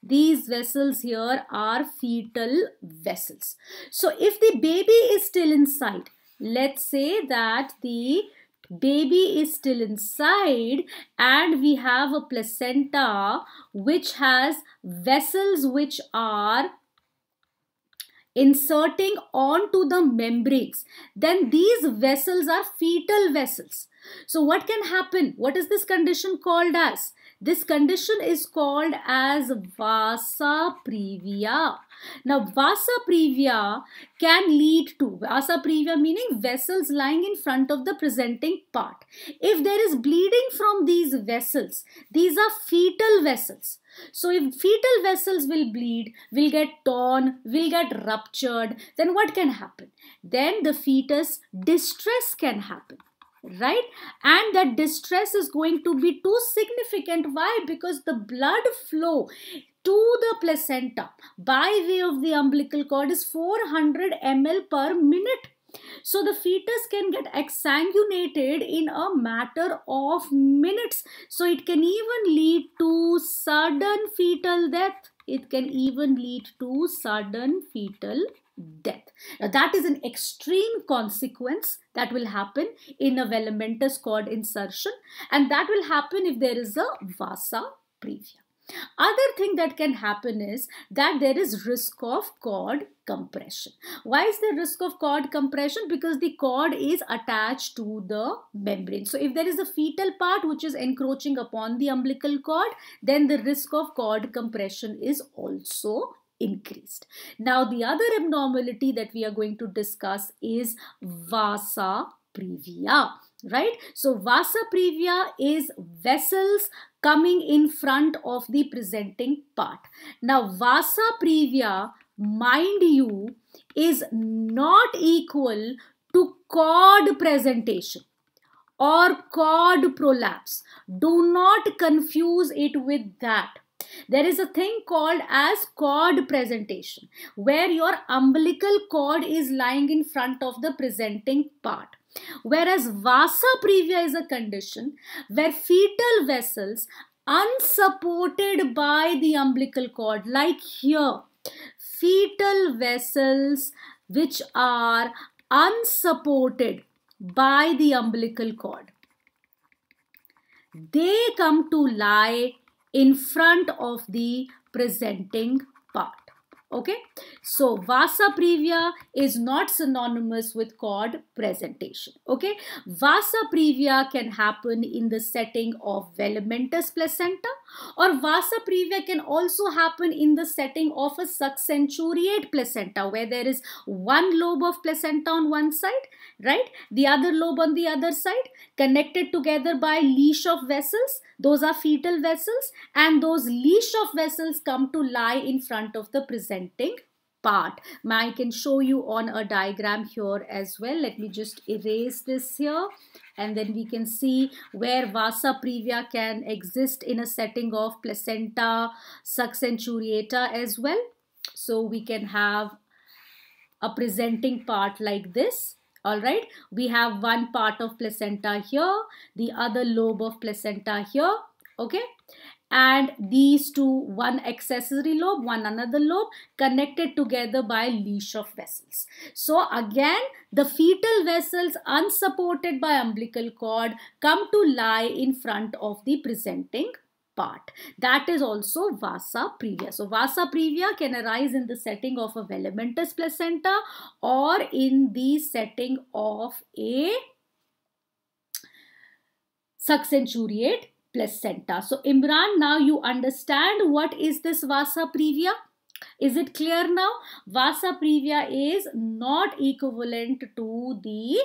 these vessels here are fetal vessels. So if the baby is still inside, let's say that the baby is still inside and we have a placenta which has vessels which are inserting onto the membranes then these vessels are fetal vessels so what can happen what is this condition called as this condition is called as vasa previa. Now vasa previa can lead to vasa previa meaning vessels lying in front of the presenting part. If there is bleeding from these vessels, these are fetal vessels. So if fetal vessels will bleed, will get torn, will get ruptured, then what can happen? Then the fetus distress can happen right and that distress is going to be too significant why because the blood flow to the placenta by way of the umbilical cord is 400 ml per minute so the fetus can get exsanguinated in a matter of minutes so it can even lead to sudden fetal death it can even lead to sudden fetal death. Now that is an extreme consequence that will happen in a velamentous cord insertion and that will happen if there is a vasa previa. Other thing that can happen is that there is risk of cord compression. Why is there risk of cord compression? Because the cord is attached to the membrane. So if there is a fetal part which is encroaching upon the umbilical cord, then the risk of cord compression is also increased. Now, the other abnormality that we are going to discuss is vasa previa right so vasa previa is vessels coming in front of the presenting part now vasa previa mind you is not equal to cord presentation or cord prolapse do not confuse it with that there is a thing called as cord presentation where your umbilical cord is lying in front of the presenting part whereas vasa previa is a condition where fetal vessels unsupported by the umbilical cord like here fetal vessels which are unsupported by the umbilical cord they come to lie in front of the presenting part. Okay, so Vasa Previa is not synonymous with chord presentation. Okay, Vasa Previa can happen in the setting of velamentous placenta or Vasa Previa can also happen in the setting of a succenturiate placenta where there is one lobe of placenta on one side, right? The other lobe on the other side connected together by leash of vessels those are fetal vessels and those leash of vessels come to lie in front of the presenting part. I can show you on a diagram here as well. Let me just erase this here and then we can see where vasa previa can exist in a setting of placenta, succenturiata as well. So we can have a presenting part like this all right we have one part of placenta here the other lobe of placenta here okay and these two one accessory lobe one another lobe connected together by leash of vessels so again the fetal vessels unsupported by umbilical cord come to lie in front of the presenting part. That is also vasa previa. So vasa previa can arise in the setting of a velamentous placenta or in the setting of a succenturiate placenta. So Imran, now you understand what is this vasa previa? Is it clear now? Vasa previa is not equivalent to the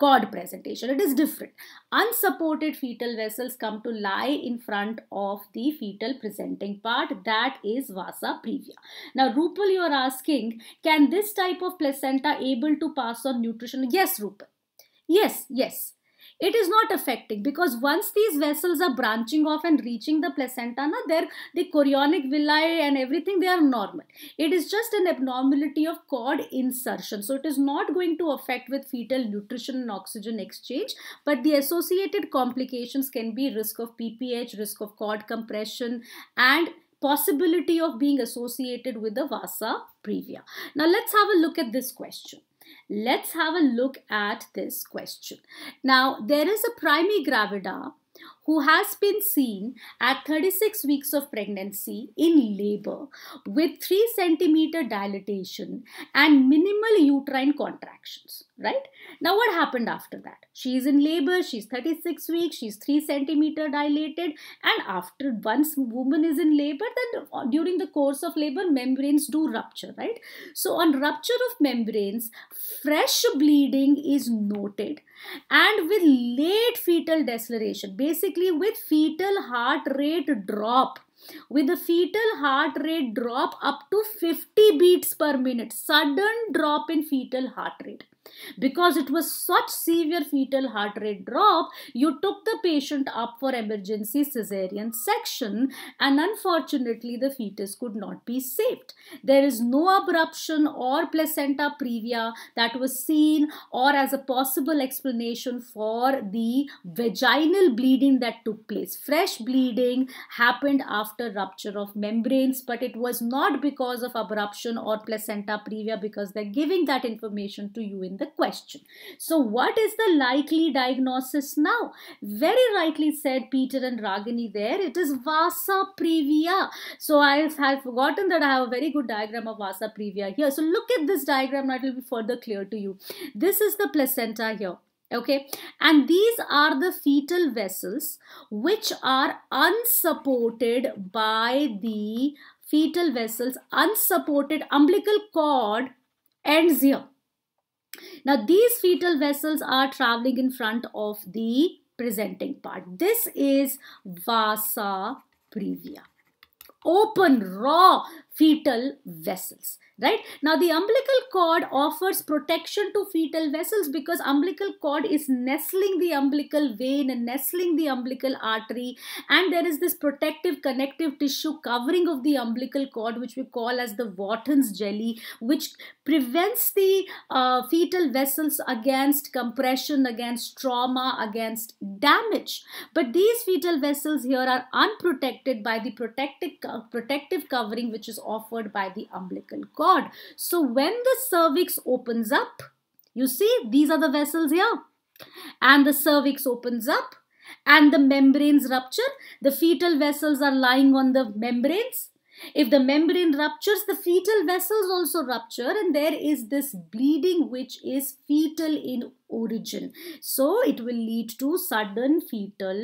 cord presentation. It is different. Unsupported fetal vessels come to lie in front of the fetal presenting part. That is vasa previa. Now, Rupal, you are asking, can this type of placenta able to pass on nutrition? Yes, Rupal. Yes, yes it is not affecting because once these vessels are branching off and reaching the placenta na, their the chorionic villi and everything they are normal it is just an abnormality of cord insertion so it is not going to affect with fetal nutrition and oxygen exchange but the associated complications can be risk of pph risk of cord compression and possibility of being associated with the vasa previa now let's have a look at this question Let's have a look at this question. Now, there is a primary gravida who has been seen at 36 weeks of pregnancy in labor with 3 centimeter dilatation and minimal uterine contractions right? Now what happened after that? She is in labor, she's 36 weeks, she's 3 centimeter dilated and after once woman is in labor then uh, during the course of labor membranes do rupture, right? So on rupture of membranes, fresh bleeding is noted and with late fetal deceleration, basically with fetal heart rate drop with a fetal heart rate drop up to 50 beats per minute sudden drop in fetal heart rate because it was such severe fetal heart rate drop, you took the patient up for emergency cesarean section and unfortunately the fetus could not be saved. There is no abruption or placenta previa that was seen or as a possible explanation for the vaginal bleeding that took place. Fresh bleeding happened after rupture of membranes but it was not because of abruption or placenta previa because they're giving that information to you the question. So what is the likely diagnosis now? Very rightly said Peter and Ragini there. It is Vasa Previa. So I have forgotten that I have a very good diagram of Vasa Previa here. So look at this diagram now it will be further clear to you. This is the placenta here okay and these are the fetal vessels which are unsupported by the fetal vessels unsupported umbilical cord ends here now these fetal vessels are traveling in front of the presenting part. This is vasa previa. Open raw fetal vessels right now the umbilical cord offers protection to fetal vessels because umbilical cord is nestling the umbilical vein and nestling the umbilical artery and there is this protective connective tissue covering of the umbilical cord which we call as the Wharton's jelly which prevents the uh, fetal vessels against compression against trauma against damage but these fetal vessels here are unprotected by the protective protective covering which is offered by the umbilical cord cord. So when the cervix opens up, you see these are the vessels here. And the cervix opens up and the membranes rupture. The fetal vessels are lying on the membranes. If the membrane ruptures, the fetal vessels also rupture and there is this bleeding which is fetal in origin. So it will lead to sudden fetal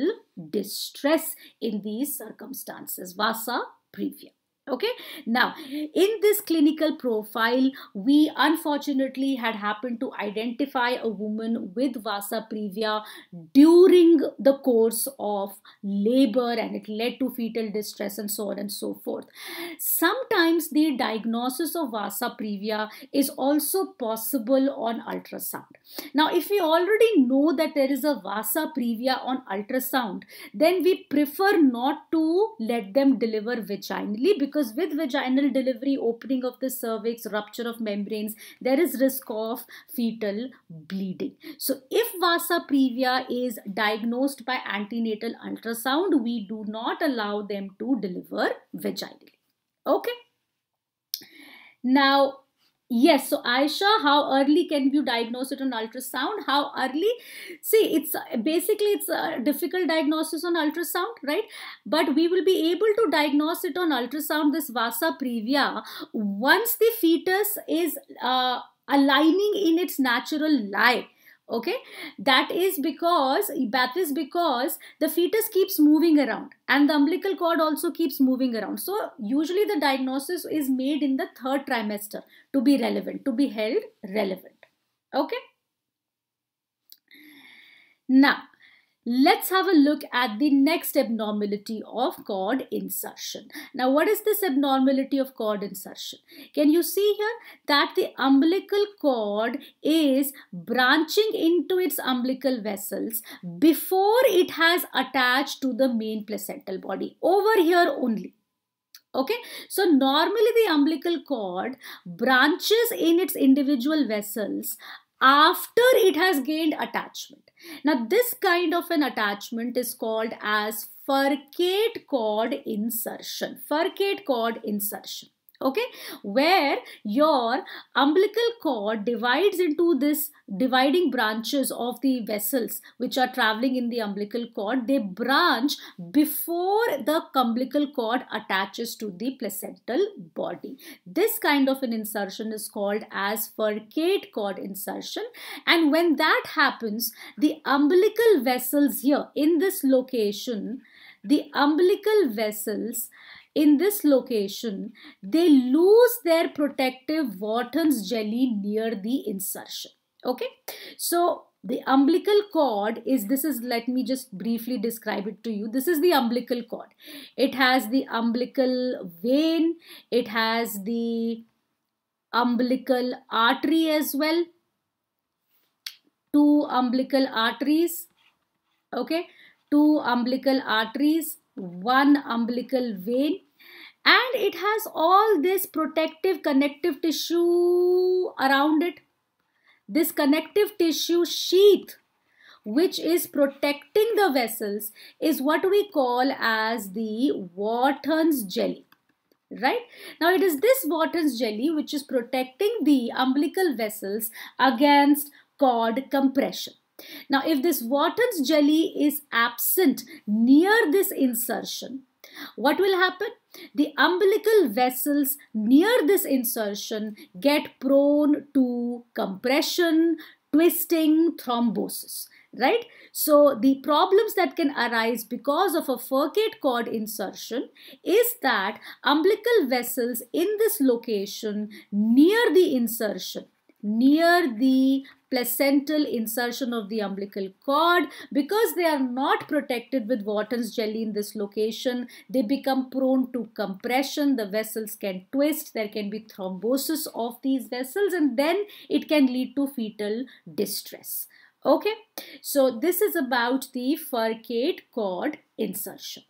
distress in these circumstances. Vasa previa okay now in this clinical profile we unfortunately had happened to identify a woman with vasa previa during the course of labor and it led to fetal distress and so on and so forth sometimes the diagnosis of vasa previa is also possible on ultrasound now if we already know that there is a vasa previa on ultrasound then we prefer not to let them deliver vaginally because because with vaginal delivery, opening of the cervix, rupture of membranes, there is risk of fetal bleeding. So if Vasa previa is diagnosed by antenatal ultrasound, we do not allow them to deliver vaginally. Okay. Now, Yes, so Aisha, how early can you diagnose it on ultrasound? How early? See, it's basically it's a difficult diagnosis on ultrasound, right? But we will be able to diagnose it on ultrasound this vasa previa once the fetus is uh, aligning in its natural lie okay that is because that is because the fetus keeps moving around and the umbilical cord also keeps moving around so usually the diagnosis is made in the third trimester to be relevant to be held relevant okay now Let's have a look at the next abnormality of cord insertion. Now, what is this abnormality of cord insertion? Can you see here that the umbilical cord is branching into its umbilical vessels before it has attached to the main placental body, over here only okay so normally the umbilical cord branches in its individual vessels after it has gained attachment. Now this kind of an attachment is called as furcate cord insertion. Furcate cord insertion okay where your umbilical cord divides into this dividing branches of the vessels which are traveling in the umbilical cord they branch before the umbilical cord attaches to the placental body this kind of an insertion is called as furcate cord insertion and when that happens the umbilical vessels here in this location the umbilical vessels in this location, they lose their protective Wharton's jelly near the insertion. Okay, so the umbilical cord is this is let me just briefly describe it to you this is the umbilical cord it has the umbilical vein it has the umbilical artery as well two umbilical arteries okay two umbilical arteries one umbilical vein and it has all this protective connective tissue around it. This connective tissue sheath which is protecting the vessels is what we call as the Wharton's jelly right now it is this Wharton's jelly which is protecting the umbilical vessels against cord compression now if this Wharton's jelly is absent near this insertion what will happen? The umbilical vessels near this insertion get prone to compression, twisting, thrombosis right? So the problems that can arise because of a furcate cord insertion is that umbilical vessels in this location near the insertion near the placental insertion of the umbilical cord because they are not protected with Wharton's jelly in this location they become prone to compression the vessels can twist there can be thrombosis of these vessels and then it can lead to fetal distress okay so this is about the furcate cord insertion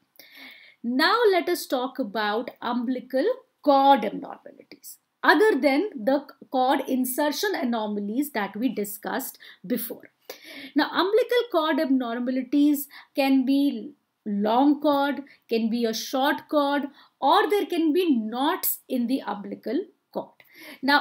now let us talk about umbilical cord abnormalities other than the cord insertion anomalies that we discussed before. Now, umbilical cord abnormalities can be long cord, can be a short cord, or there can be knots in the umbilical cord. Now,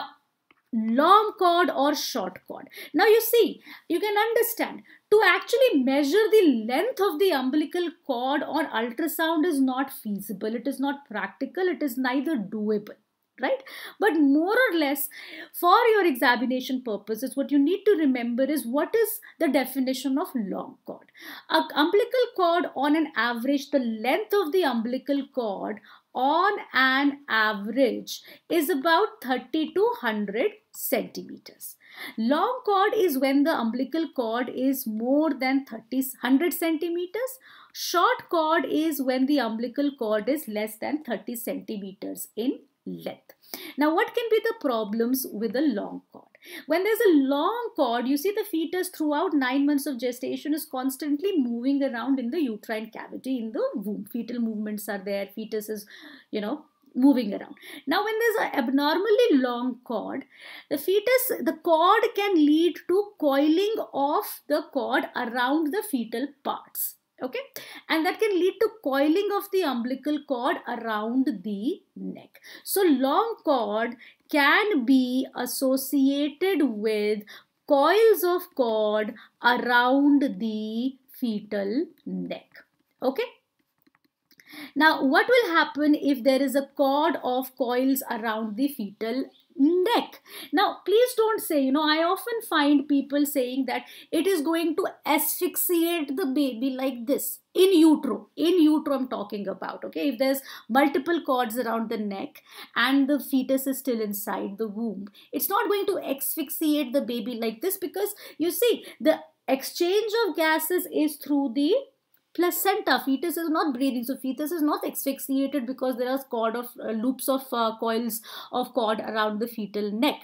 long cord or short cord. Now you see, you can understand, to actually measure the length of the umbilical cord on ultrasound is not feasible, it is not practical, it is neither doable right but more or less for your examination purposes what you need to remember is what is the definition of long cord a umbilical cord on an average the length of the umbilical cord on an average is about 30 to 100 centimeters. Long cord is when the umbilical cord is more than 30, 100 centimeters. Short cord is when the umbilical cord is less than 30 centimeters in length. Now what can be the problems with a long cord? When there's a long cord, you see the fetus throughout nine months of gestation is constantly moving around in the uterine cavity, in the womb. Fetal movements are there, fetus is, you know, moving around. Now when there's an abnormally long cord, the fetus, the cord can lead to coiling of the cord around the fetal parts okay and that can lead to coiling of the umbilical cord around the neck so long cord can be associated with coils of cord around the fetal neck okay now what will happen if there is a cord of coils around the fetal neck. Now, please don't say, you know, I often find people saying that it is going to asphyxiate the baby like this in utero. In utero, I'm talking about, okay? If there's multiple cords around the neck and the fetus is still inside the womb, it's not going to asphyxiate the baby like this because you see, the exchange of gases is through the placenta. Fetus is not breathing. So fetus is not asphyxiated because there are cord of uh, loops of uh, coils of cord around the fetal neck.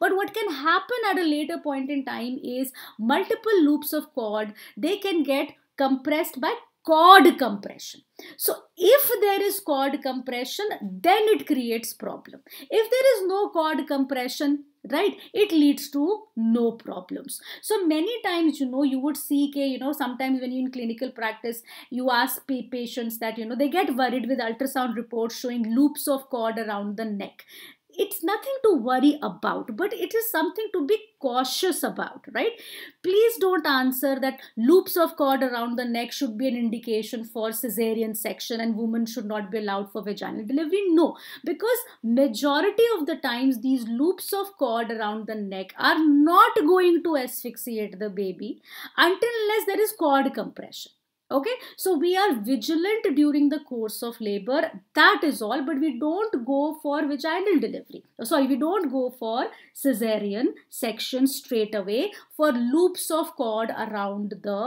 But what can happen at a later point in time is multiple loops of cord, they can get compressed by cord compression. So if there is cord compression, then it creates problem. If there is no cord compression, right it leads to no problems so many times you know you would see you know sometimes when you in clinical practice you ask patients that you know they get worried with ultrasound reports showing loops of cord around the neck it's nothing to worry about but it is something to be cautious about right please don't answer that loops of cord around the neck should be an indication for cesarean section and women should not be allowed for vaginal delivery no because majority of the times these loops of cord around the neck are not going to asphyxiate the baby until unless there is cord compression okay so we are vigilant during the course of labor that is all but we don't go for vaginal delivery oh, sorry we don't go for cesarean section straight away for loops of cord around the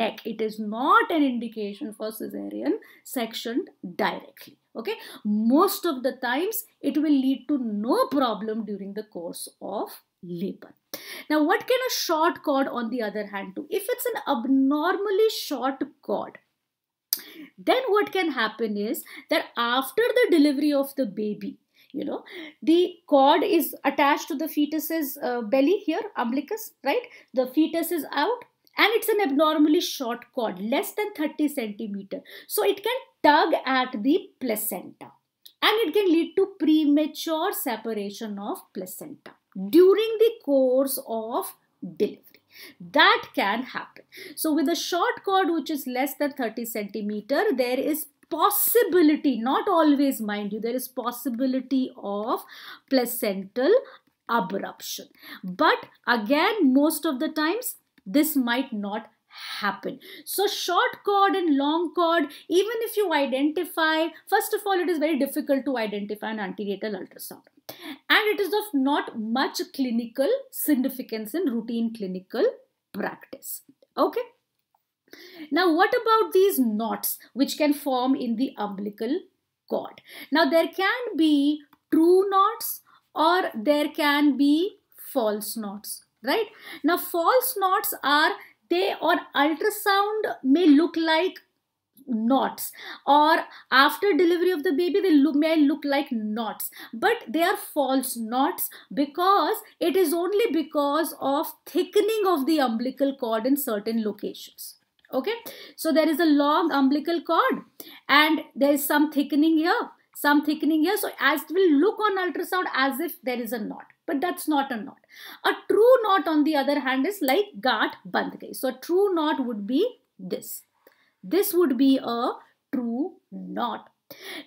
neck it is not an indication for cesarean section directly okay most of the times it will lead to no problem during the course of labor. Now, what can a short cord, on the other hand, do? If it's an abnormally short cord, then what can happen is that after the delivery of the baby, you know, the cord is attached to the fetus's uh, belly here, umbilicus, right? The fetus is out and it's an abnormally short cord, less than 30 centimeter. So it can tug at the placenta and it can lead to premature separation of placenta during the course of delivery. That can happen. So with a short cord which is less than 30 centimeter, there is possibility, not always mind you, there is possibility of placental abruption. But again, most of the times this might not happen. So short chord and long chord, even if you identify, first of all, it is very difficult to identify an antenatal ultrasound. And it is of not much clinical significance in routine clinical practice. Okay. Now, what about these knots which can form in the umbilical cord? Now, there can be true knots or there can be false knots, right? Now, false knots are they on ultrasound may look like knots or after delivery of the baby they look, may look like knots but they are false knots because it is only because of thickening of the umbilical cord in certain locations okay so there is a long umbilical cord and there is some thickening here some thickening here. So as it will look on ultrasound as if there is a knot, but that's not a knot. A true knot on the other hand is like gaat bandh gai. So a true knot would be this. This would be a true knot.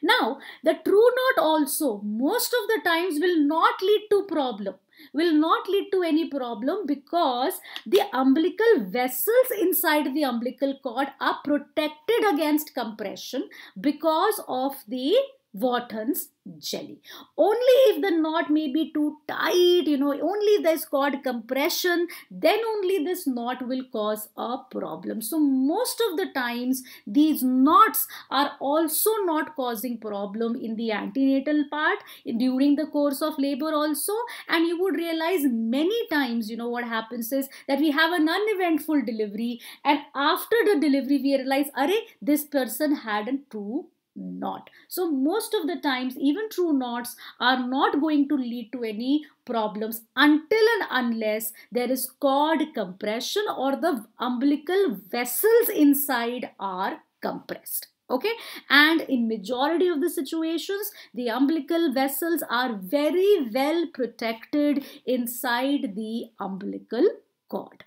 Now, the true knot also most of the times will not lead to problem, will not lead to any problem because the umbilical vessels inside the umbilical cord are protected against compression because of the Wharton's jelly. Only if the knot may be too tight, you know, only there's cord compression, then only this knot will cause a problem. So most of the times these knots are also not causing problem in the antenatal part during the course of labor also and you would realize many times, you know, what happens is that we have an uneventful delivery and after the delivery we realize, array, this person had a true not So most of the times even true knots are not going to lead to any problems until and unless there is cord compression or the umbilical vessels inside are compressed okay and in majority of the situations the umbilical vessels are very well protected inside the umbilical cord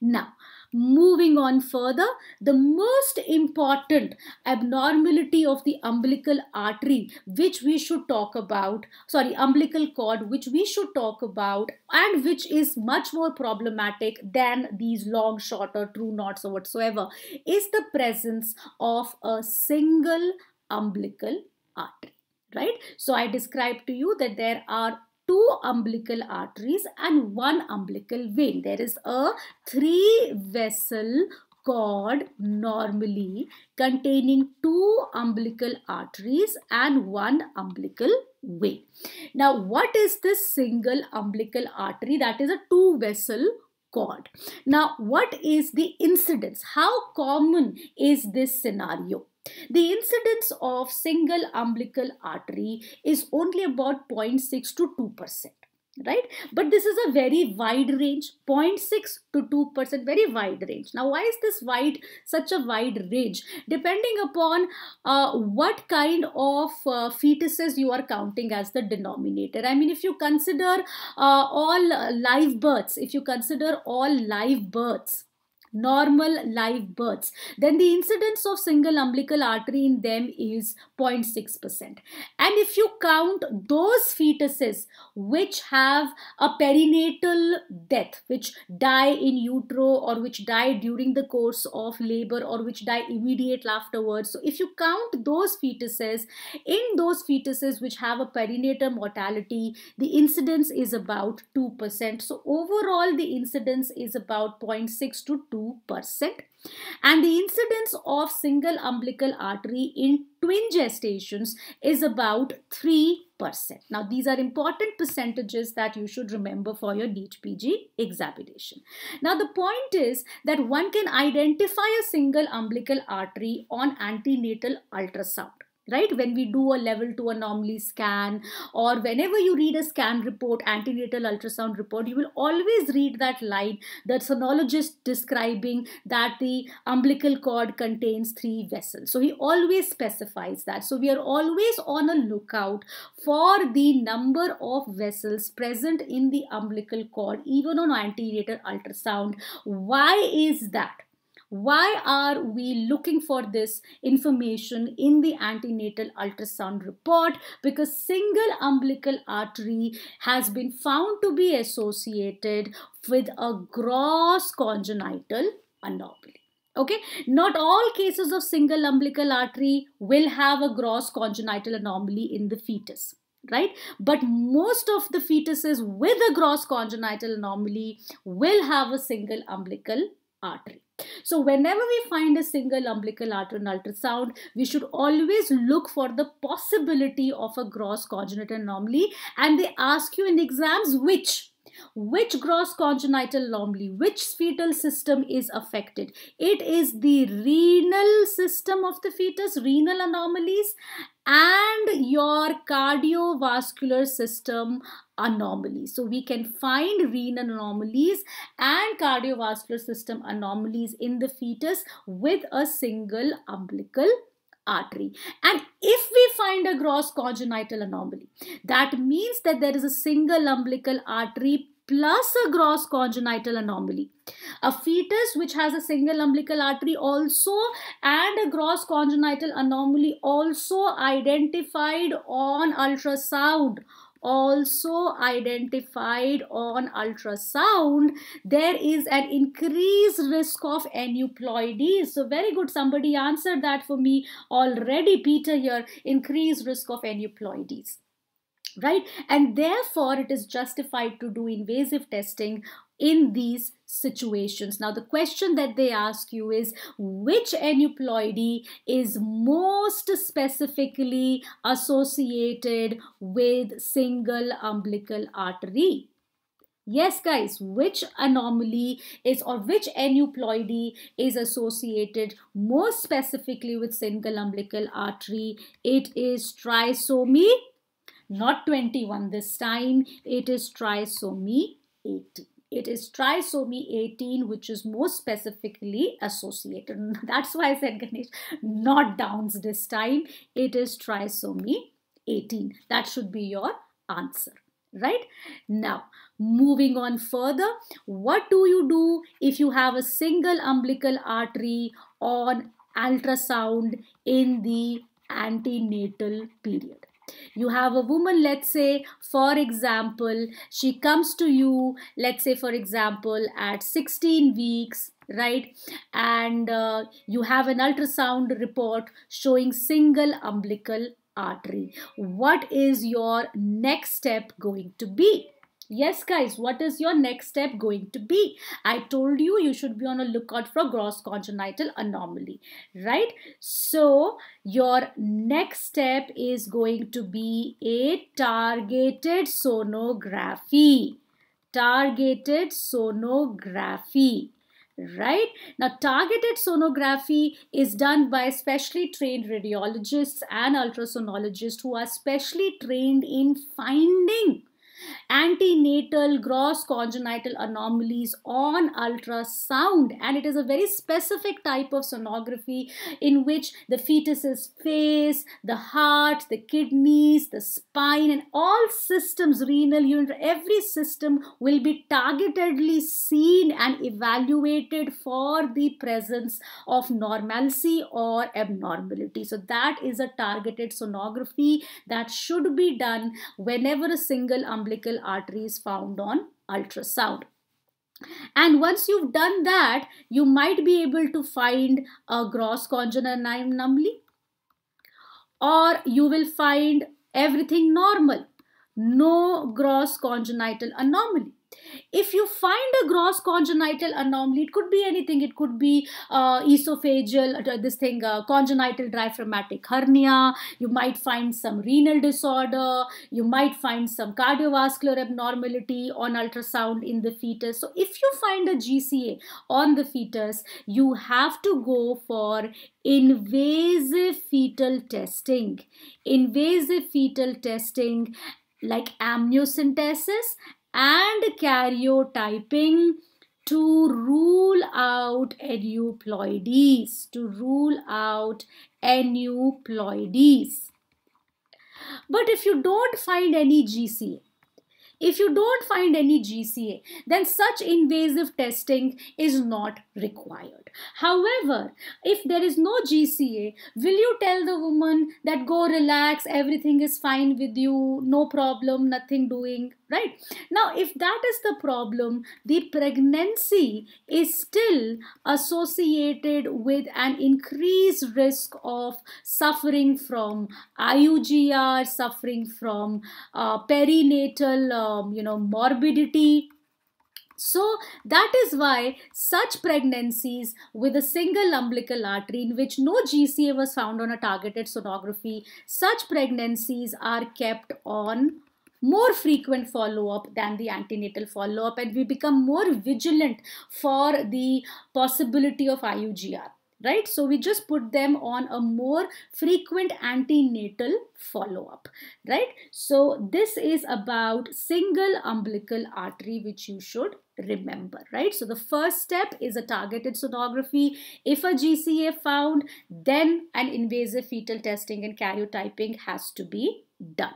now Moving on further, the most important abnormality of the umbilical artery, which we should talk about, sorry, umbilical cord, which we should talk about, and which is much more problematic than these long, shorter true knots or whatsoever, is the presence of a single umbilical artery right? So I described to you that there are two umbilical arteries and one umbilical vein. There is a three vessel cord normally containing two umbilical arteries and one umbilical vein. Now what is this single umbilical artery? That is a two vessel cord. Now what is the incidence? How common is this scenario? The incidence of single umbilical artery is only about 0.6 to 2%, right? But this is a very wide range, 0.6 to 2%, very wide range. Now, why is this wide, such a wide range? Depending upon uh, what kind of uh, fetuses you are counting as the denominator. I mean, if you consider uh, all live births, if you consider all live births, normal live births, then the incidence of single umbilical artery in them is 0.6%. And if you count those fetuses which have a perinatal death, which die in utero or which die during the course of labor or which die immediately afterwards, so if you count those fetuses, in those fetuses which have a perinatal mortality, the incidence is about 2%. So overall, the incidence is about 0.6 to 2 2%. And the incidence of single umbilical artery in twin gestations is about 3%. Now, these are important percentages that you should remember for your NEET examination. Now, the point is that one can identify a single umbilical artery on antenatal ultrasound right when we do a level 2 anomaly scan or whenever you read a scan report antenatal ultrasound report you will always read that line that sonologist describing that the umbilical cord contains three vessels so he always specifies that so we are always on a lookout for the number of vessels present in the umbilical cord even on antenatal ultrasound why is that why are we looking for this information in the antenatal ultrasound report? Because single umbilical artery has been found to be associated with a gross congenital anomaly okay not all cases of single umbilical artery will have a gross congenital anomaly in the fetus right but most of the fetuses with a gross congenital anomaly will have a single umbilical artery so whenever we find a single umbilical artery in ultrasound, we should always look for the possibility of a gross congenital anomaly and they ask you in exams which which gross congenital anomaly, which fetal system is affected. It is the renal system of the fetus, renal anomalies and your cardiovascular system anomalies. So we can find renal anomalies and cardiovascular system anomalies in the fetus with a single umbilical artery. And if we find a gross congenital anomaly, that means that there is a single umbilical artery plus a gross congenital anomaly. A fetus which has a single umbilical artery also and a gross congenital anomaly also identified on ultrasound also identified on ultrasound, there is an increased risk of aneuploidy. So very good. Somebody answered that for me already, Peter here, increased risk of aneuploidies right and therefore it is justified to do invasive testing in these situations. Now, the question that they ask you is which aneuploidy is most specifically associated with single umbilical artery? Yes, guys, which anomaly is or which aneuploidy is associated most specifically with single umbilical artery? It is trisomy, not 21 this time, it is trisomy 18 it is trisomy 18 which is most specifically associated. That's why I said Ganesh, not Downs this time. It is trisomy 18. That should be your answer right now moving on further what do you do if you have a single umbilical artery on ultrasound in the antenatal period you have a woman, let's say, for example, she comes to you, let's say, for example, at 16 weeks, right? And uh, you have an ultrasound report showing single umbilical artery. What is your next step going to be? Yes, guys, what is your next step going to be? I told you you should be on a lookout for gross congenital anomaly, right? So, your next step is going to be a targeted sonography. Targeted sonography right now targeted sonography is done by specially trained radiologists and ultrasonologists who are specially trained in finding antenatal gross congenital anomalies on ultrasound and it is a very specific type of sonography in which the fetus's face the heart the kidneys the spine and all systems renal unit every system will be targetedly seen and evaluated for the presence of normalcy or abnormality so that is a targeted sonography that should be done whenever a single umbilical umbilical arteries found on ultrasound. And once you've done that, you might be able to find a gross congenital anomaly or you will find everything normal, no gross congenital anomaly. If you find a gross congenital anomaly, it could be anything. It could be uh, esophageal, uh, this thing, uh, congenital diaphragmatic hernia. You might find some renal disorder. You might find some cardiovascular abnormality on ultrasound in the fetus. So if you find a GCA on the fetus, you have to go for invasive fetal testing. Invasive fetal testing like amniocentesis and karyotyping to rule out aneuploidies, to rule out aneuploidies. But if you don't find any GCA, if you don't find any GCA, then such invasive testing is not required. However, if there is no GCA, will you tell the woman that go relax, everything is fine with you, no problem, nothing doing, right? Now, if that is the problem, the pregnancy is still associated with an increased risk of suffering from IUGR, suffering from uh, perinatal, um, you know, morbidity so that is why such pregnancies with a single umbilical artery in which no GCA was found on a targeted sonography, such pregnancies are kept on more frequent follow-up than the antenatal follow-up and we become more vigilant for the possibility of IUGR, right? So we just put them on a more frequent antenatal follow-up, right? So this is about single umbilical artery which you should remember, right? So the first step is a targeted sonography. If a GCA found, then an invasive fetal testing and karyotyping has to be done.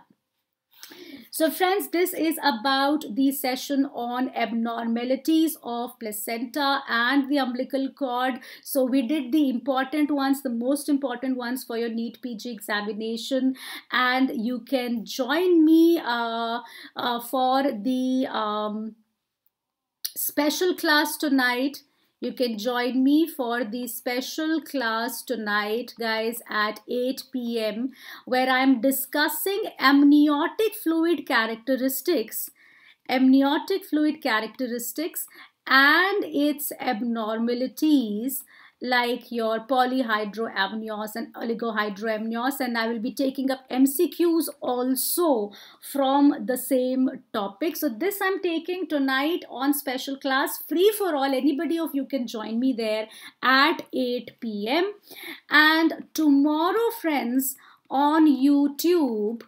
So friends, this is about the session on abnormalities of placenta and the umbilical cord. So we did the important ones, the most important ones for your NEET PG examination and you can join me uh, uh, for the um, special class tonight you can join me for the special class tonight guys at 8 p.m where i'm discussing amniotic fluid characteristics amniotic fluid characteristics and its abnormalities like your polyhydroamnios and oligohydroamnios and I will be taking up MCQs also from the same topic. So this I'm taking tonight on special class free for all. Anybody of you can join me there at 8 p.m. And tomorrow friends on YouTube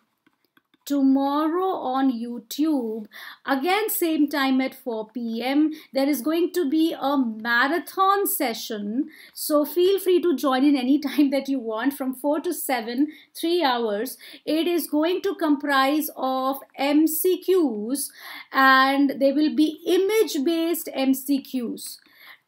tomorrow on YouTube. Again, same time at 4 p.m. There is going to be a marathon session. So feel free to join in any time that you want from 4 to 7, 3 hours. It is going to comprise of MCQs and they will be image-based MCQs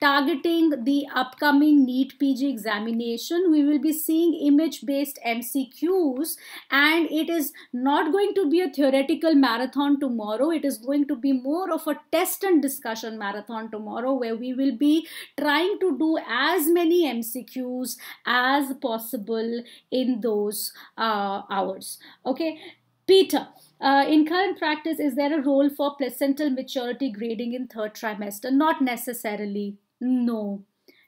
targeting the upcoming NEET PG examination. We will be seeing image-based MCQs and it is not going to be a theoretical marathon tomorrow. It is going to be more of a test and discussion marathon tomorrow where we will be trying to do as many MCQs as possible in those uh, hours. Okay, Peter. Uh, in current practice, is there a role for placental maturity grading in third trimester? Not necessarily. No,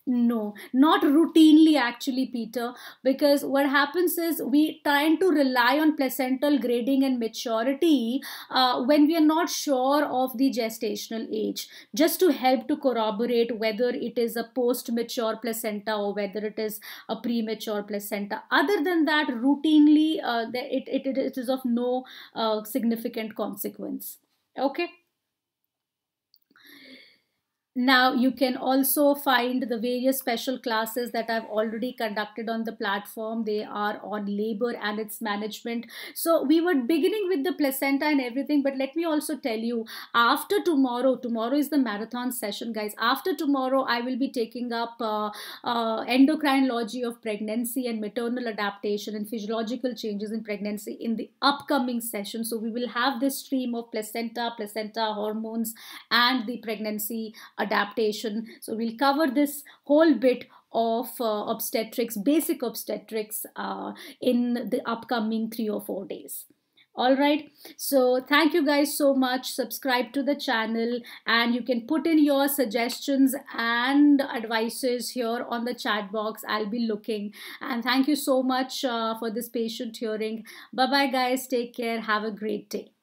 no not routinely actually peter because what happens is we tend to rely on placental grading and maturity uh, when we are not sure of the gestational age just to help to corroborate whether it is a post mature placenta or whether it is a premature placenta other than that routinely uh, it, it, it is of no uh, significant consequence okay now you can also find the various special classes that I've already conducted on the platform. They are on labor and its management. So we were beginning with the placenta and everything, but let me also tell you after tomorrow, tomorrow is the marathon session guys. After tomorrow, I will be taking up uh, uh, endocrinology of pregnancy and maternal adaptation and physiological changes in pregnancy in the upcoming session. So we will have this stream of placenta, placenta hormones and the pregnancy adaptation. So we'll cover this whole bit of uh, obstetrics, basic obstetrics uh, in the upcoming three or four days. All right. So thank you guys so much. Subscribe to the channel and you can put in your suggestions and advices here on the chat box. I'll be looking. And thank you so much uh, for this patient hearing. Bye-bye guys. Take care. Have a great day.